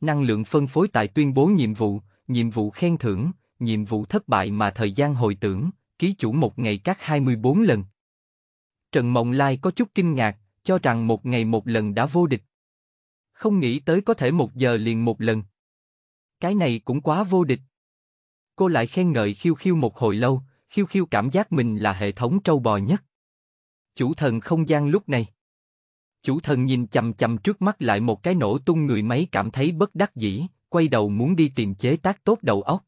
Năng lượng phân phối tại tuyên bố nhiệm vụ, nhiệm vụ khen thưởng, nhiệm vụ thất bại mà thời gian hồi tưởng, ký chủ một ngày các 24 lần. Trần Mộng Lai có chút kinh ngạc, cho rằng một ngày một lần đã vô địch. Không nghĩ tới có thể một giờ liền một lần. Cái này cũng quá vô địch. Cô lại khen ngợi khiêu khiêu một hồi lâu, khiêu khiêu cảm giác mình là hệ thống trâu bò nhất. Chủ thần không gian lúc này. Chủ thần nhìn chầm chầm trước mắt lại một cái nổ tung người máy cảm thấy bất đắc dĩ, quay đầu muốn đi tìm chế tác tốt đầu óc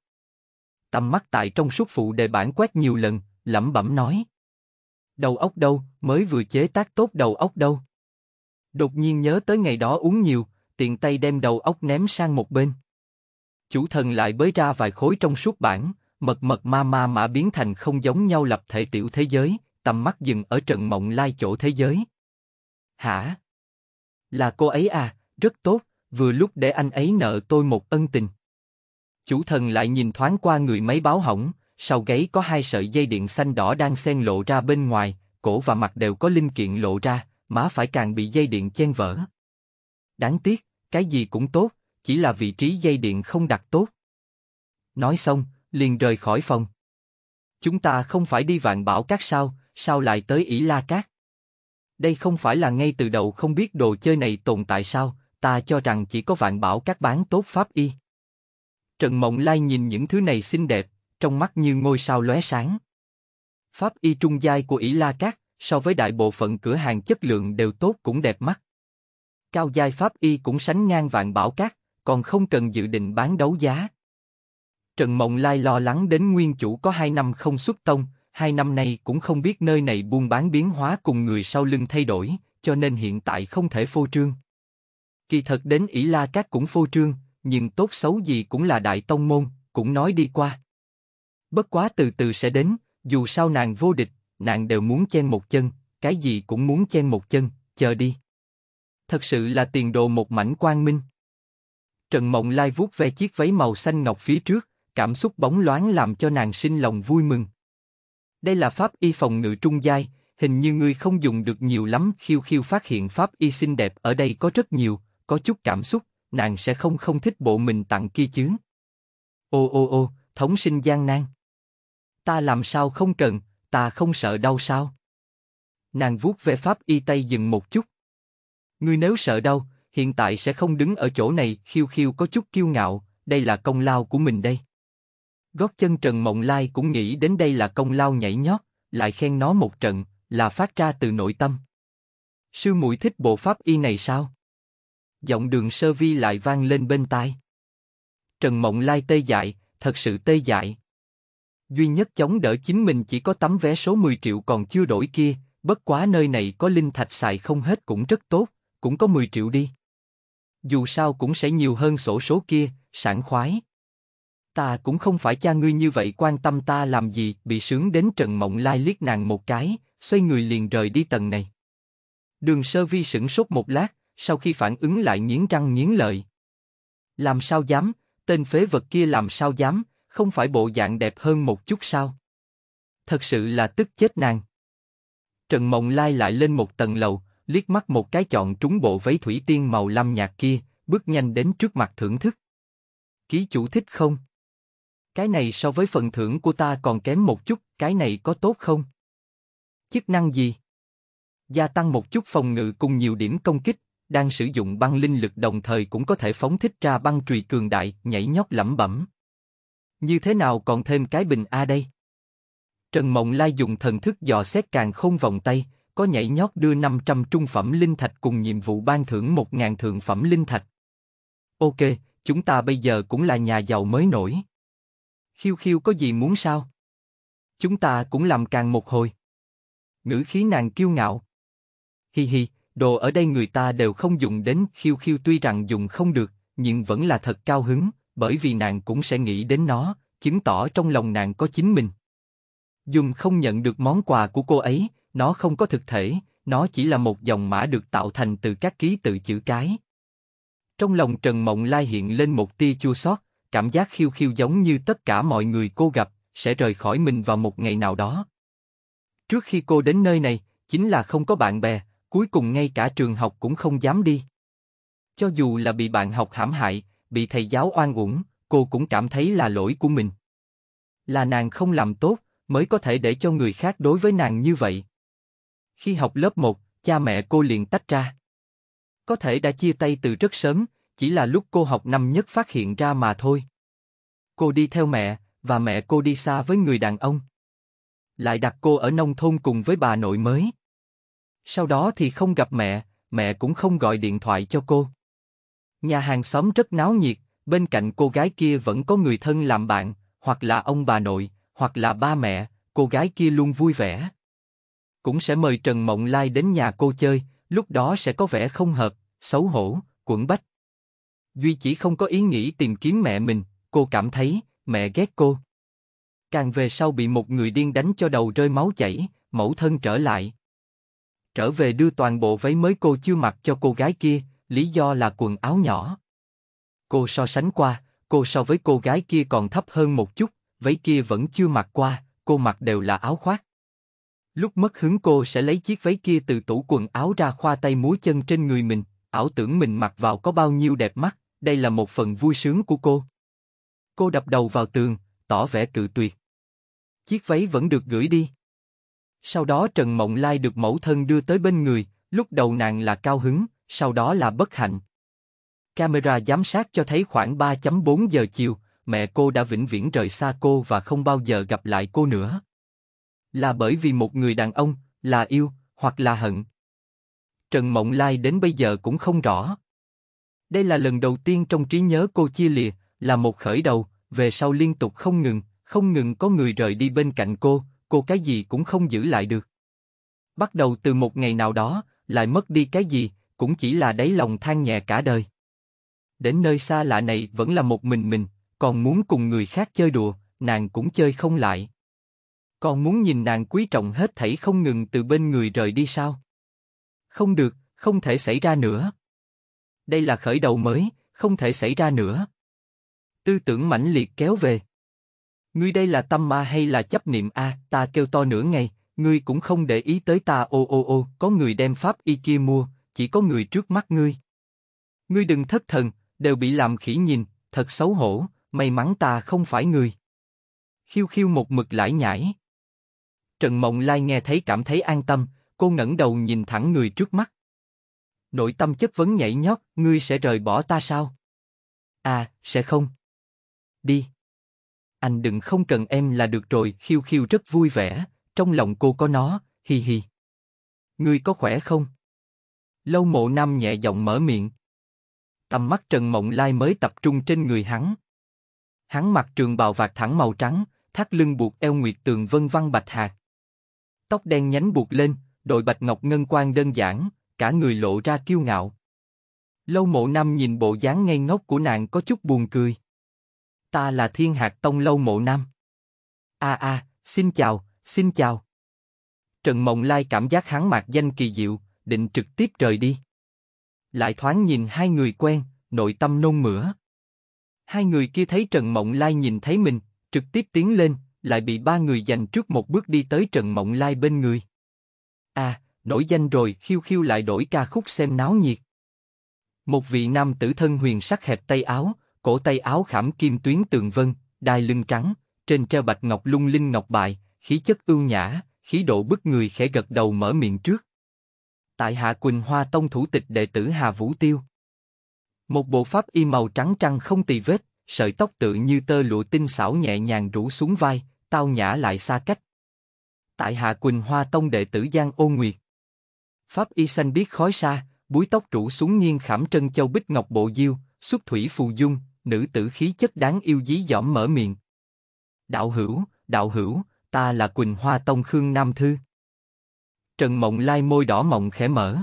tầm mắt tại trong suốt phụ đề bản quét nhiều lần, lẩm bẩm nói. Đầu óc đâu, mới vừa chế tác tốt đầu óc đâu. Đột nhiên nhớ tới ngày đó uống nhiều, tiện tay đem đầu óc ném sang một bên. Chủ thần lại bới ra vài khối trong suốt bản, mật mật ma ma mã biến thành không giống nhau lập thể tiểu thế giới, tầm mắt dừng ở trận mộng lai chỗ thế giới. Hả? Là cô ấy à, rất tốt, vừa lúc để anh ấy nợ tôi một ân tình. Chủ thần lại nhìn thoáng qua người máy báo hỏng, sau gáy có hai sợi dây điện xanh đỏ đang xen lộ ra bên ngoài, cổ và mặt đều có linh kiện lộ ra, má phải càng bị dây điện chen vỡ. Đáng tiếc, cái gì cũng tốt, chỉ là vị trí dây điện không đặt tốt. Nói xong, liền rời khỏi phòng. Chúng ta không phải đi vạn bảo cát sao, sao lại tới ỷ La Cát? Đây không phải là ngay từ đầu không biết đồ chơi này tồn tại sao, ta cho rằng chỉ có vạn bảo cát bán tốt pháp y. Trần Mộng Lai nhìn những thứ này xinh đẹp, trong mắt như ngôi sao lóe sáng. Pháp y trung giai của Ý La Cát so với đại bộ phận cửa hàng chất lượng đều tốt cũng đẹp mắt. Cao giai pháp y cũng sánh ngang vạn bảo cát, còn không cần dự định bán đấu giá. Trần Mộng Lai lo lắng đến nguyên chủ có hai năm không xuất tông, hai năm nay cũng không biết nơi này buôn bán biến hóa cùng người sau lưng thay đổi, cho nên hiện tại không thể phô trương. Kỳ thật đến Ý La Cát cũng phô trương, nhưng tốt xấu gì cũng là đại tông môn, cũng nói đi qua. Bất quá từ từ sẽ đến, dù sao nàng vô địch, nàng đều muốn chen một chân, cái gì cũng muốn chen một chân, chờ đi. Thật sự là tiền đồ một mảnh quang minh. Trần Mộng Lai vuốt ve chiếc váy màu xanh ngọc phía trước, cảm xúc bóng loáng làm cho nàng sinh lòng vui mừng. Đây là pháp y phòng ngự trung giai, hình như ngươi không dùng được nhiều lắm. Khiêu khiêu phát hiện pháp y xinh đẹp ở đây có rất nhiều, có chút cảm xúc, nàng sẽ không không thích bộ mình tặng kia chứ. Ô ô ô, thống sinh gian nan. Ta làm sao không cần, ta không sợ đau sao? Nàng vuốt ve pháp y tay dừng một chút. Ngươi nếu sợ đau, hiện tại sẽ không đứng ở chỗ này, khiêu khiêu có chút kiêu ngạo, đây là công lao của mình đây. Gót chân Trần Mộng Lai cũng nghĩ đến đây là công lao nhảy nhót, lại khen nó một trận, là phát ra từ nội tâm. Sư muội thích bộ pháp y này sao? giọng đường sơ vi lại vang lên bên tai. Trần Mộng Lai tê dại, thật sự tê dại. Duy nhất chống đỡ chính mình chỉ có tấm vé số 10 triệu còn chưa đổi kia, bất quá nơi này có linh thạch xài không hết cũng rất tốt, cũng có 10 triệu đi. Dù sao cũng sẽ nhiều hơn sổ số kia, sảng khoái. Ta cũng không phải cha ngươi như vậy quan tâm ta làm gì, bị sướng đến Trần Mộng Lai liếc nàng một cái, xoay người liền rời đi tầng này. Đường sơ vi sững sốt một lát, sau khi phản ứng lại nghiến răng nghiến lợi. Làm sao dám, tên phế vật kia làm sao dám, không phải bộ dạng đẹp hơn một chút sao? Thật sự là tức chết nàng. Trần Mộng Lai lại lên một tầng lầu, liếc mắt một cái chọn trúng bộ váy thủy tiên màu lam nhạt kia, bước nhanh đến trước mặt thưởng thức. Ký chủ thích không? Cái này so với phần thưởng của ta còn kém một chút, cái này có tốt không? Chức năng gì? Gia tăng một chút phòng ngự cùng nhiều điểm công kích, đang sử dụng băng linh lực đồng thời cũng có thể phóng thích ra băng trùy cường đại, nhảy nhót lẩm bẩm. Như thế nào còn thêm cái bình A đây? Trần Mộng Lai dùng thần thức dò xét càng không vòng tay, có nhảy nhót đưa 500 trung phẩm linh thạch cùng nhiệm vụ ban thưởng 1.000 thượng phẩm linh thạch. Ok, chúng ta bây giờ cũng là nhà giàu mới nổi. Khiêu khiêu có gì muốn sao? Chúng ta cũng làm càng một hồi. Ngữ khí nàng kiêu ngạo. Hi hi, Đồ ở đây người ta đều không dùng đến, khiêu khiêu tuy rằng dùng không được, nhưng vẫn là thật cao hứng, bởi vì nàng cũng sẽ nghĩ đến nó, chứng tỏ trong lòng nàng có chính mình. Dùng không nhận được món quà của cô ấy, nó không có thực thể, nó chỉ là một dòng mã được tạo thành từ các ký tự chữ cái. Trong lòng Trần Mộng Lai hiện lên một tia chua xót, cảm giác khiêu khiêu giống như tất cả mọi người cô gặp, sẽ rời khỏi mình vào một ngày nào đó. Trước khi cô đến nơi này, chính là không có bạn bè, cuối cùng ngay cả trường học cũng không dám đi. Cho dù là bị bạn học hãm hại, bị thầy giáo oan uổng, cô cũng cảm thấy là lỗi của mình. Là nàng không làm tốt, mới có thể để cho người khác đối với nàng như vậy. Khi học lớp 1, cha mẹ cô liền tách ra. Có thể đã chia tay từ rất sớm, chỉ là lúc cô học năm nhất phát hiện ra mà thôi. Cô đi theo mẹ, và mẹ cô đi xa với người đàn ông. Lại đặt cô ở nông thôn cùng với bà nội mới. Sau đó thì không gặp mẹ, mẹ cũng không gọi điện thoại cho cô. Nhà hàng xóm rất náo nhiệt, bên cạnh cô gái kia vẫn có người thân làm bạn, hoặc là ông bà nội, hoặc là ba mẹ, cô gái kia luôn vui vẻ. Cũng sẽ mời Trần Mộng Lai đến nhà cô chơi, lúc đó sẽ có vẻ không hợp, xấu hổ, quẩn bách. Duy chỉ không có ý nghĩ tìm kiếm mẹ mình, cô cảm thấy mẹ ghét cô. Càng về sau bị một người điên đánh cho đầu rơi máu chảy, mẫu thân trở lại, trở về đưa toàn bộ váy mới cô chưa mặc cho cô gái kia, lý do là quần áo nhỏ. Cô so sánh qua, cô so với cô gái kia còn thấp hơn một chút, váy kia vẫn chưa mặc qua, cô mặc đều là áo khoác. Lúc mất hứng cô sẽ lấy chiếc váy kia từ tủ quần áo ra khoa tay múa chân trên người mình, ảo tưởng mình mặc vào có bao nhiêu đẹp mắt, đây là một phần vui sướng của cô. Cô đập đầu vào tường, tỏ vẻ cự tuyệt. Chiếc váy vẫn được gửi đi. Sau đó Trần Mộng Lai được mẫu thân đưa tới bên người, lúc đầu nàng là cao hứng, sau đó là bất hạnh. Camera giám sát cho thấy khoảng 3.4 giờ chiều, mẹ cô đã vĩnh viễn rời xa cô và không bao giờ gặp lại cô nữa. Là bởi vì một người đàn ông, là yêu, hoặc là hận. Trần Mộng Lai đến bây giờ cũng không rõ. Đây là lần đầu tiên trong trí nhớ cô chia lìa, là một khởi đầu, về sau liên tục không ngừng, không ngừng có người rời đi bên cạnh cô, cô cái gì cũng không giữ lại được. Bắt đầu từ một ngày nào đó, lại mất đi cái gì, cũng chỉ là đáy lòng than nhẹ cả đời. Đến nơi xa lạ này vẫn là một mình mình, còn muốn cùng người khác chơi đùa, nàng cũng chơi không lại. Còn muốn nhìn nàng quý trọng hết thảy không ngừng từ bên người rời đi sao? Không được, không thể xảy ra nữa. Đây là khởi đầu mới, không thể xảy ra nữa. Tư tưởng mãnh liệt kéo về ngươi đây là tâm ma hay là chấp niệm a? À, ta kêu to nửa ngày, ngươi cũng không để ý tới ta. Ô ô ô, có người đem pháp y kia mua, chỉ có người trước mắt ngươi. Ngươi đừng thất thần, đều bị làm khỉ nhìn, thật xấu hổ. May mắn ta không phải người. Khiêu khiêu một mực lải nhải. Trần Mộng Lai nghe thấy cảm thấy an tâm, cô ngẩng đầu nhìn thẳng người trước mắt. Nội tâm chất vấn nhảy nhót, ngươi sẽ rời bỏ ta sao? À, sẽ không. Đi anh đừng không cần em là được rồi, khiêu khiêu rất vui vẻ, trong lòng cô có nó, hi hi. Ngươi có khỏe không? Lâu mộ nam nhẹ giọng mở miệng. Tầm mắt Trần Mộng Lai mới tập trung trên người hắn. Hắn mặc trường bào vạt thẳng màu trắng, thắt lưng buộc eo nguyệt tường vân văn bạch hạt. Tóc đen nhánh buộc lên, đội bạch ngọc ngân quan đơn giản, cả người lộ ra kiêu ngạo. Lâu mộ nam nhìn bộ dáng ngây ngốc của nàng có chút buồn cười ta là Thiên Hạc Tông Lâu Mộ Nam. A a, xin chào, xin chào. Trần Mộng Lai cảm giác hắn mặt danh kỳ diệu, định trực tiếp rời đi. Lại thoáng nhìn hai người quen, nội tâm nôn mửa. Hai người kia thấy Trần Mộng Lai nhìn thấy mình, trực tiếp tiến lên, lại bị ba người giành trước một bước đi tới Trần Mộng Lai bên người. a nổi danh rồi, khiêu khiêu lại đổi ca khúc xem náo nhiệt. Một vị nam tử thân huyền sắc hẹp tay áo, cổ tay áo khảm kim tuyến tường vân, đai lưng trắng, trên treo bạch ngọc lung linh ngọc bài khí chất ưu nhã, khí độ bức người khẽ gật đầu mở miệng trước. Tại hạ Quỳnh Hoa Tông thủ tịch đệ tử Hà Vũ Tiêu. Một bộ pháp y màu trắng trăng không tì vết, sợi tóc tự như tơ lụa tinh xảo nhẹ nhàng rủ xuống vai, tao nhã lại xa cách. Tại hạ Quỳnh Hoa Tông đệ tử Giang Ô Nguyệt. Pháp y xanh biết khói xa, búi tóc rủ xuống nghiêng khảm trân châu bích ngọc bộ diêu, xuất thủy phù dung, nữ tử khí chất đáng yêu dí dỏm mở miệng. Đạo hữu, đạo hữu, ta là Quỳnh Hoa Tông Khương Nam Thư. Trần Mộng Lai môi đỏ mộng khẽ mở.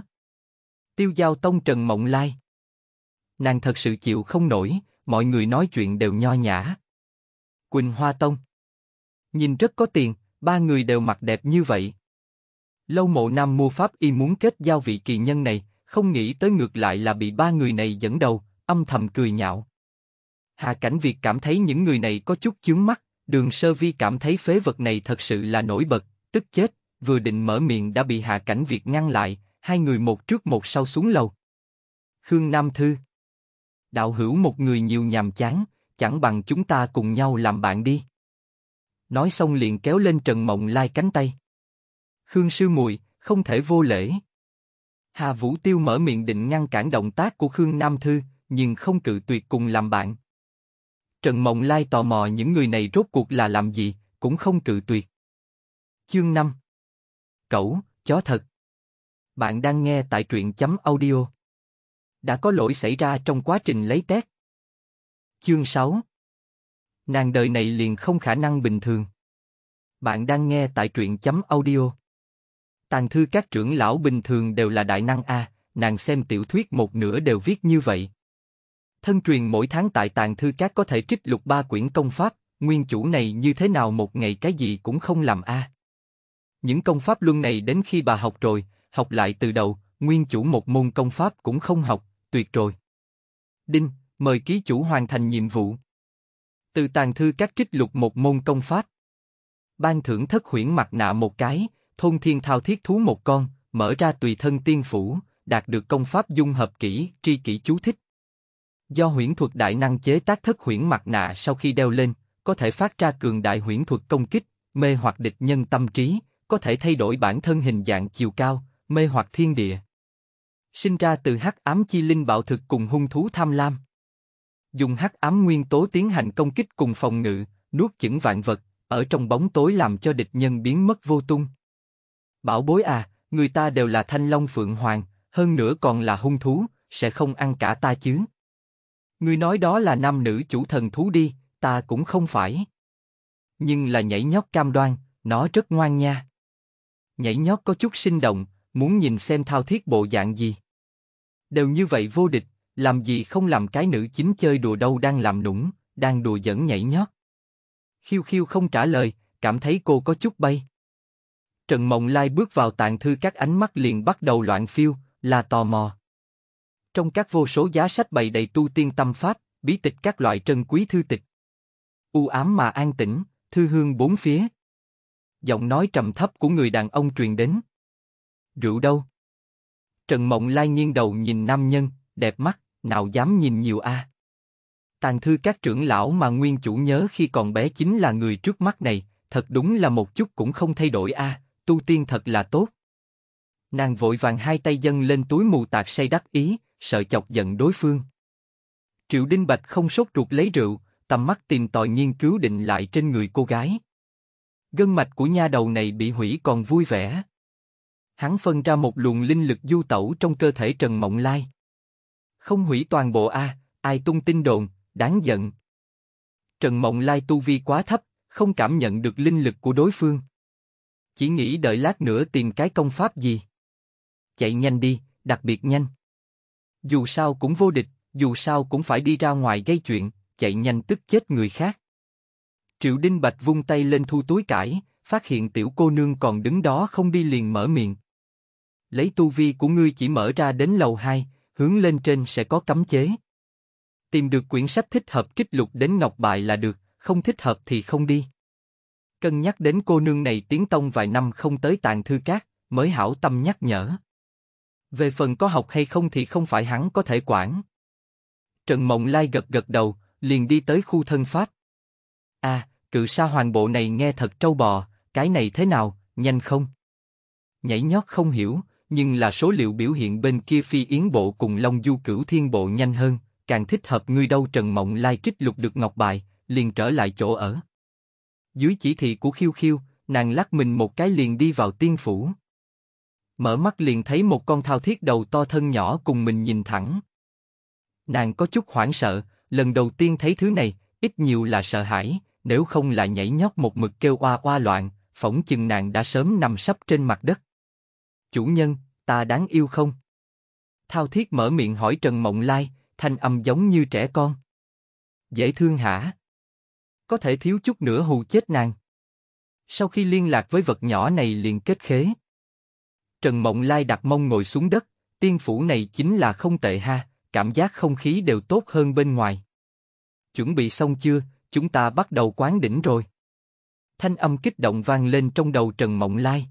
Tiêu Giao Tông Trần Mộng Lai. Nàng thật sự chịu không nổi, mọi người nói chuyện đều nho nhã. Quỳnh Hoa Tông. Nhìn rất có tiền, ba người đều mặc đẹp như vậy. Lâu mộ nam mua pháp y muốn kết giao vị kỳ nhân này, không nghĩ tới ngược lại là bị ba người này dẫn đầu, âm thầm cười nhạo. Hà Cảnh Việt cảm thấy những người này có chút chướng mắt, đường sơ vi cảm thấy phế vật này thật sự là nổi bật, tức chết, vừa định mở miệng đã bị Hà Cảnh Việt ngăn lại, hai người một trước một sau xuống lầu. Khương Nam Thư Đạo hữu một người nhiều nhàm chán, chẳng bằng chúng ta cùng nhau làm bạn đi. Nói xong liền kéo lên Trần Mộng Lai cánh tay. Khương Sư Mùi, không thể vô lễ. Hà Vũ Tiêu mở miệng định ngăn cản động tác của Khương Nam Thư, nhưng không cự tuyệt cùng làm bạn. Trần Mộng Lai tò mò những người này rốt cuộc là làm gì, cũng không cự tuyệt. Chương 5 Cẩu, chó thật Bạn đang nghe tại truyện chấm audio. Đã có lỗi xảy ra trong quá trình lấy tét. Chương 6 Nàng đời này liền không khả năng bình thường. Bạn đang nghe tại truyện chấm audio. Tàn thư các trưởng lão bình thường đều là đại năng A, nàng xem tiểu thuyết một nửa đều viết như vậy thân truyền mỗi tháng tại tàng thư các có thể trích lục ba quyển công pháp, nguyên chủ này như thế nào một ngày cái gì cũng không làm a. Những công pháp luân này đến khi bà học rồi, học lại từ đầu, nguyên chủ một môn công pháp cũng không học, tuyệt rồi. Đinh, mời ký chủ hoàn thành nhiệm vụ. Từ tàng thư các trích lục một môn công pháp. Ban thưởng thất huyễn mặt nạ một cái, thôn thiên thao thiết thú một con, mở ra tùy thân tiên phủ, đạt được công pháp dung hợp kỹ, tri kỷ chú thích. Do huyễn thuật đại năng chế tác thất huyễn mặt nạ sau khi đeo lên, có thể phát ra cường đại huyễn thuật công kích, mê hoặc địch nhân tâm trí, có thể thay đổi bản thân hình dạng chiều cao, mê hoặc thiên địa. Sinh ra từ hắc ám chi linh bạo thực cùng hung thú tham lam. Dùng hắc ám nguyên tố tiến hành công kích cùng phòng ngự, nuốt chửng vạn vật, ở trong bóng tối làm cho địch nhân biến mất vô tung. Bảo bối à, người ta đều là thanh long phượng hoàng, hơn nữa còn là hung thú, sẽ không ăn cả ta chứ. Ngươi nói đó là nam nữ chủ thần thú đi, ta cũng không phải. Nhưng là nhảy nhót cam đoan, nó rất ngoan nha. Nhảy nhót có chút sinh động, muốn nhìn xem thao thiết bộ dạng gì. Đều như vậy vô địch, làm gì không làm cái nữ chính chơi đùa đâu đang làm nũng, đang đùa dẫn nhảy nhót. Khiêu khiêu không trả lời, cảm thấy cô có chút bay. Trần Mộng Lai bước vào tàng thư các ánh mắt liền bắt đầu loạn phiêu, là tò mò. Trong các vô số giá sách bày đầy tu tiên tâm pháp, bí tịch các loại trân quý thư tịch. U ám mà an tĩnh, thư hương bốn phía. Giọng nói trầm thấp của người đàn ông truyền đến. Rượu đâu? Trần Mộng Lai nghiêng đầu nhìn nam nhân, đẹp mắt, nào dám nhìn nhiều a. À? Tàn thư các trưởng lão mà nguyên chủ nhớ khi còn bé chính là người trước mắt này, thật đúng là một chút cũng không thay đổi a, à, tu tiên thật là tốt. Nàng vội vàng hai tay dâng lên túi mù tạc say đắc ý, sợ chọc giận đối phương. Triệu Đinh Bạch không sốt ruột lấy rượu, tầm mắt tìm tòi nghiên cứu định lại trên người cô gái. Gân mạch của nha đầu này bị hủy còn vui vẻ. Hắn phân ra một luồng linh lực du tẩu trong cơ thể Trần Mộng Lai. Không hủy toàn bộ a, à, ai tung tin đồn, đáng giận. Trần Mộng Lai tu vi quá thấp, không cảm nhận được linh lực của đối phương. Chỉ nghĩ đợi lát nữa tìm cái công pháp gì. Chạy nhanh đi, đặc biệt nhanh dù sao cũng vô địch, dù sao cũng phải đi ra ngoài gây chuyện, chạy nhanh tức chết người khác. Triệu Đinh Bạch vung tay lên thu túi cải, phát hiện tiểu cô nương còn đứng đó không đi liền mở miệng. Lấy tu vi của ngươi chỉ mở ra đến lầu 2, hướng lên trên sẽ có cấm chế. Tìm được quyển sách thích hợp trích lục đến ngọc bài là được, không thích hợp thì không đi. Cân nhắc đến cô nương này tiến tông vài năm không tới tàn thư cát, mới hảo tâm nhắc nhở. Về phần có học hay không thì không phải hắn có thể quản. Trần Mộng Lai gật gật đầu, liền đi tới khu thân pháp. À, cự sa hoàng bộ này nghe thật trâu bò, cái này thế nào, nhanh không? Nhảy nhót không hiểu, nhưng là số liệu biểu hiện bên kia phi yến bộ cùng Long Du cửu thiên bộ nhanh hơn, càng thích hợp người đâu Trần Mộng Lai trích lục được ngọc bài, liền trở lại chỗ ở. Dưới chỉ thị của khiêu khiêu, nàng lắc mình một cái liền đi vào tiên phủ mở mắt liền thấy một con thao thiết đầu to thân nhỏ cùng mình nhìn thẳng. Nàng có chút hoảng sợ, lần đầu tiên thấy thứ này, ít nhiều là sợ hãi, nếu không là nhảy nhót một mực kêu oa oa loạn, phỏng chừng nàng đã sớm nằm sấp trên mặt đất. Chủ nhân, ta đáng yêu không? Thao thiết mở miệng hỏi Trần Mộng Lai, thanh âm giống như trẻ con. Dễ thương hả? Có thể thiếu chút nữa hù chết nàng. Sau khi liên lạc với vật nhỏ này liền kết khế. Trần Mộng Lai đặt mông ngồi xuống đất, tiên phủ này chính là không tệ ha, cảm giác không khí đều tốt hơn bên ngoài. Chuẩn bị xong chưa, chúng ta bắt đầu quán đỉnh rồi. Thanh âm kích động vang lên trong đầu Trần Mộng Lai.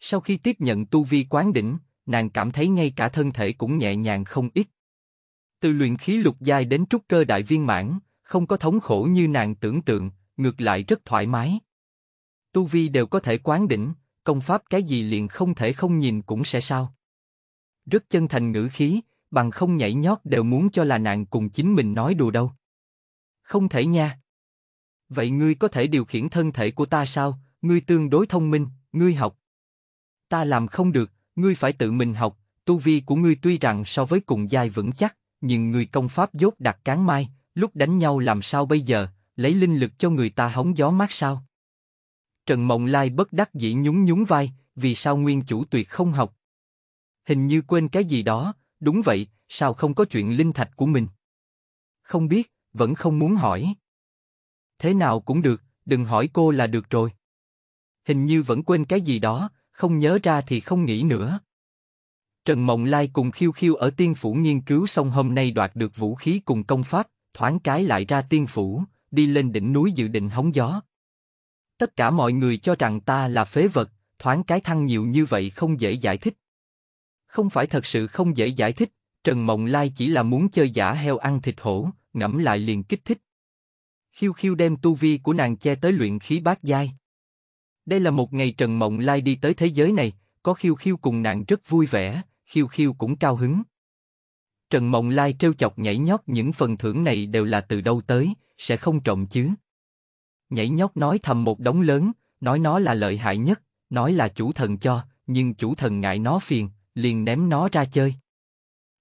Sau khi tiếp nhận tu vi quán đỉnh, nàng cảm thấy ngay cả thân thể cũng nhẹ nhàng không ít. Từ luyện khí lục giai đến trúc cơ đại viên mãn, không có thống khổ như nàng tưởng tượng, ngược lại rất thoải mái. Tu vi đều có thể quán đỉnh, công pháp cái gì liền không thể không nhìn cũng sẽ sao. Rất chân thành ngữ khí, bằng không nhảy nhót đều muốn cho là nàng cùng chính mình nói đùa đâu. Không thể nha. Vậy ngươi có thể điều khiển thân thể của ta sao, ngươi tương đối thông minh, ngươi học. Ta làm không được, ngươi phải tự mình học, tu vi của ngươi tuy rằng so với cùng giai vững chắc, nhưng ngươi công pháp dốt đặt cán mai, lúc đánh nhau làm sao bây giờ, lấy linh lực cho người ta hóng gió mát sao? Trần Mộng Lai bất đắc dĩ nhún nhún vai, vì sao nguyên chủ tuyệt không học? Hình như quên cái gì đó, đúng vậy, sao không có chuyện linh thạch của mình? Không biết, vẫn không muốn hỏi. Thế nào cũng được, đừng hỏi cô là được rồi. Hình như vẫn quên cái gì đó, không nhớ ra thì không nghĩ nữa. Trần Mộng Lai cùng khiêu khiêu ở tiên phủ nghiên cứu xong hôm nay đoạt được vũ khí cùng công pháp, thoáng cái lại ra tiên phủ, đi lên đỉnh núi dự định hóng gió. Tất cả mọi người cho rằng ta là phế vật, thoáng cái thăng nhiều như vậy không dễ giải thích. Không phải thật sự không dễ giải thích, Trần Mộng Lai chỉ là muốn chơi giả heo ăn thịt hổ, ngẫm lại liền kích thích. Khiêu khiêu đem tu vi của nàng che tới luyện khí bát giai. Đây là một ngày Trần Mộng Lai đi tới thế giới này, có khiêu khiêu cùng nàng rất vui vẻ, khiêu khiêu cũng cao hứng. Trần Mộng Lai trêu chọc nhảy nhót những phần thưởng này đều là từ đâu tới, sẽ không trộm chứ. Nhảy nhóc nói thầm một đống lớn, nói nó là lợi hại nhất, nói là chủ thần cho, nhưng chủ thần ngại nó phiền, liền ném nó ra chơi.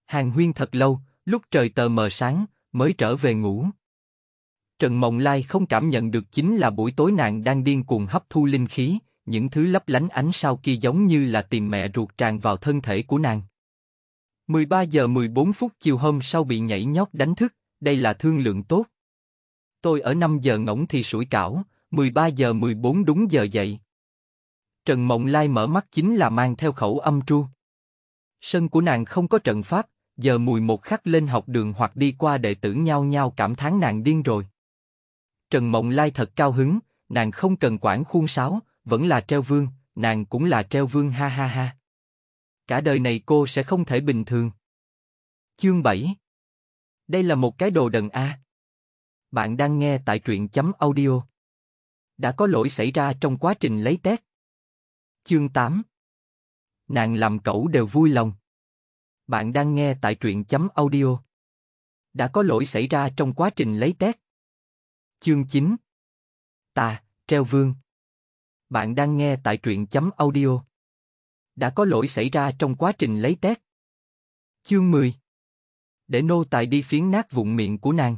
Hàng huyên thật lâu, lúc trời tờ mờ sáng, mới trở về ngủ. Trần Mộng Lai không cảm nhận được chính là buổi tối nàng đang điên cuồng hấp thu linh khí, những thứ lấp lánh ánh sao kia giống như là tìm mẹ ruột tràn vào thân thể của nàng. 13 giờ 14 phút chiều hôm sau bị nhảy nhót đánh thức, đây là thương lượng tốt. Tôi ở 5 giờ ngỗng thì sủi cảo, 13 giờ 14 đúng giờ dậy. Trần Mộng Lai mở mắt chính là mang theo khẩu âm tru. Sân của nàng không có trận pháp, giờ mùi một khắc lên học đường hoặc đi qua đệ tử nhau nhau cảm thán nàng điên rồi. Trần Mộng Lai thật cao hứng, nàng không cần quản khuôn sáo, vẫn là treo vương, nàng cũng là treo vương ha ha ha. Cả đời này cô sẽ không thể bình thường. Chương 7 Đây là một cái đồ đần A. À. Bạn đang nghe tại truyện chấm audio. Đã có lỗi xảy ra trong quá trình lấy tét Chương 8 Nàng làm cậu đều vui lòng. Bạn đang nghe tại truyện chấm audio. Đã có lỗi xảy ra trong quá trình lấy tét Chương 9 ta treo vương. Bạn đang nghe tại truyện chấm audio. Đã có lỗi xảy ra trong quá trình lấy tét Chương 10 Để nô tài đi phiến nát vụn miệng của nàng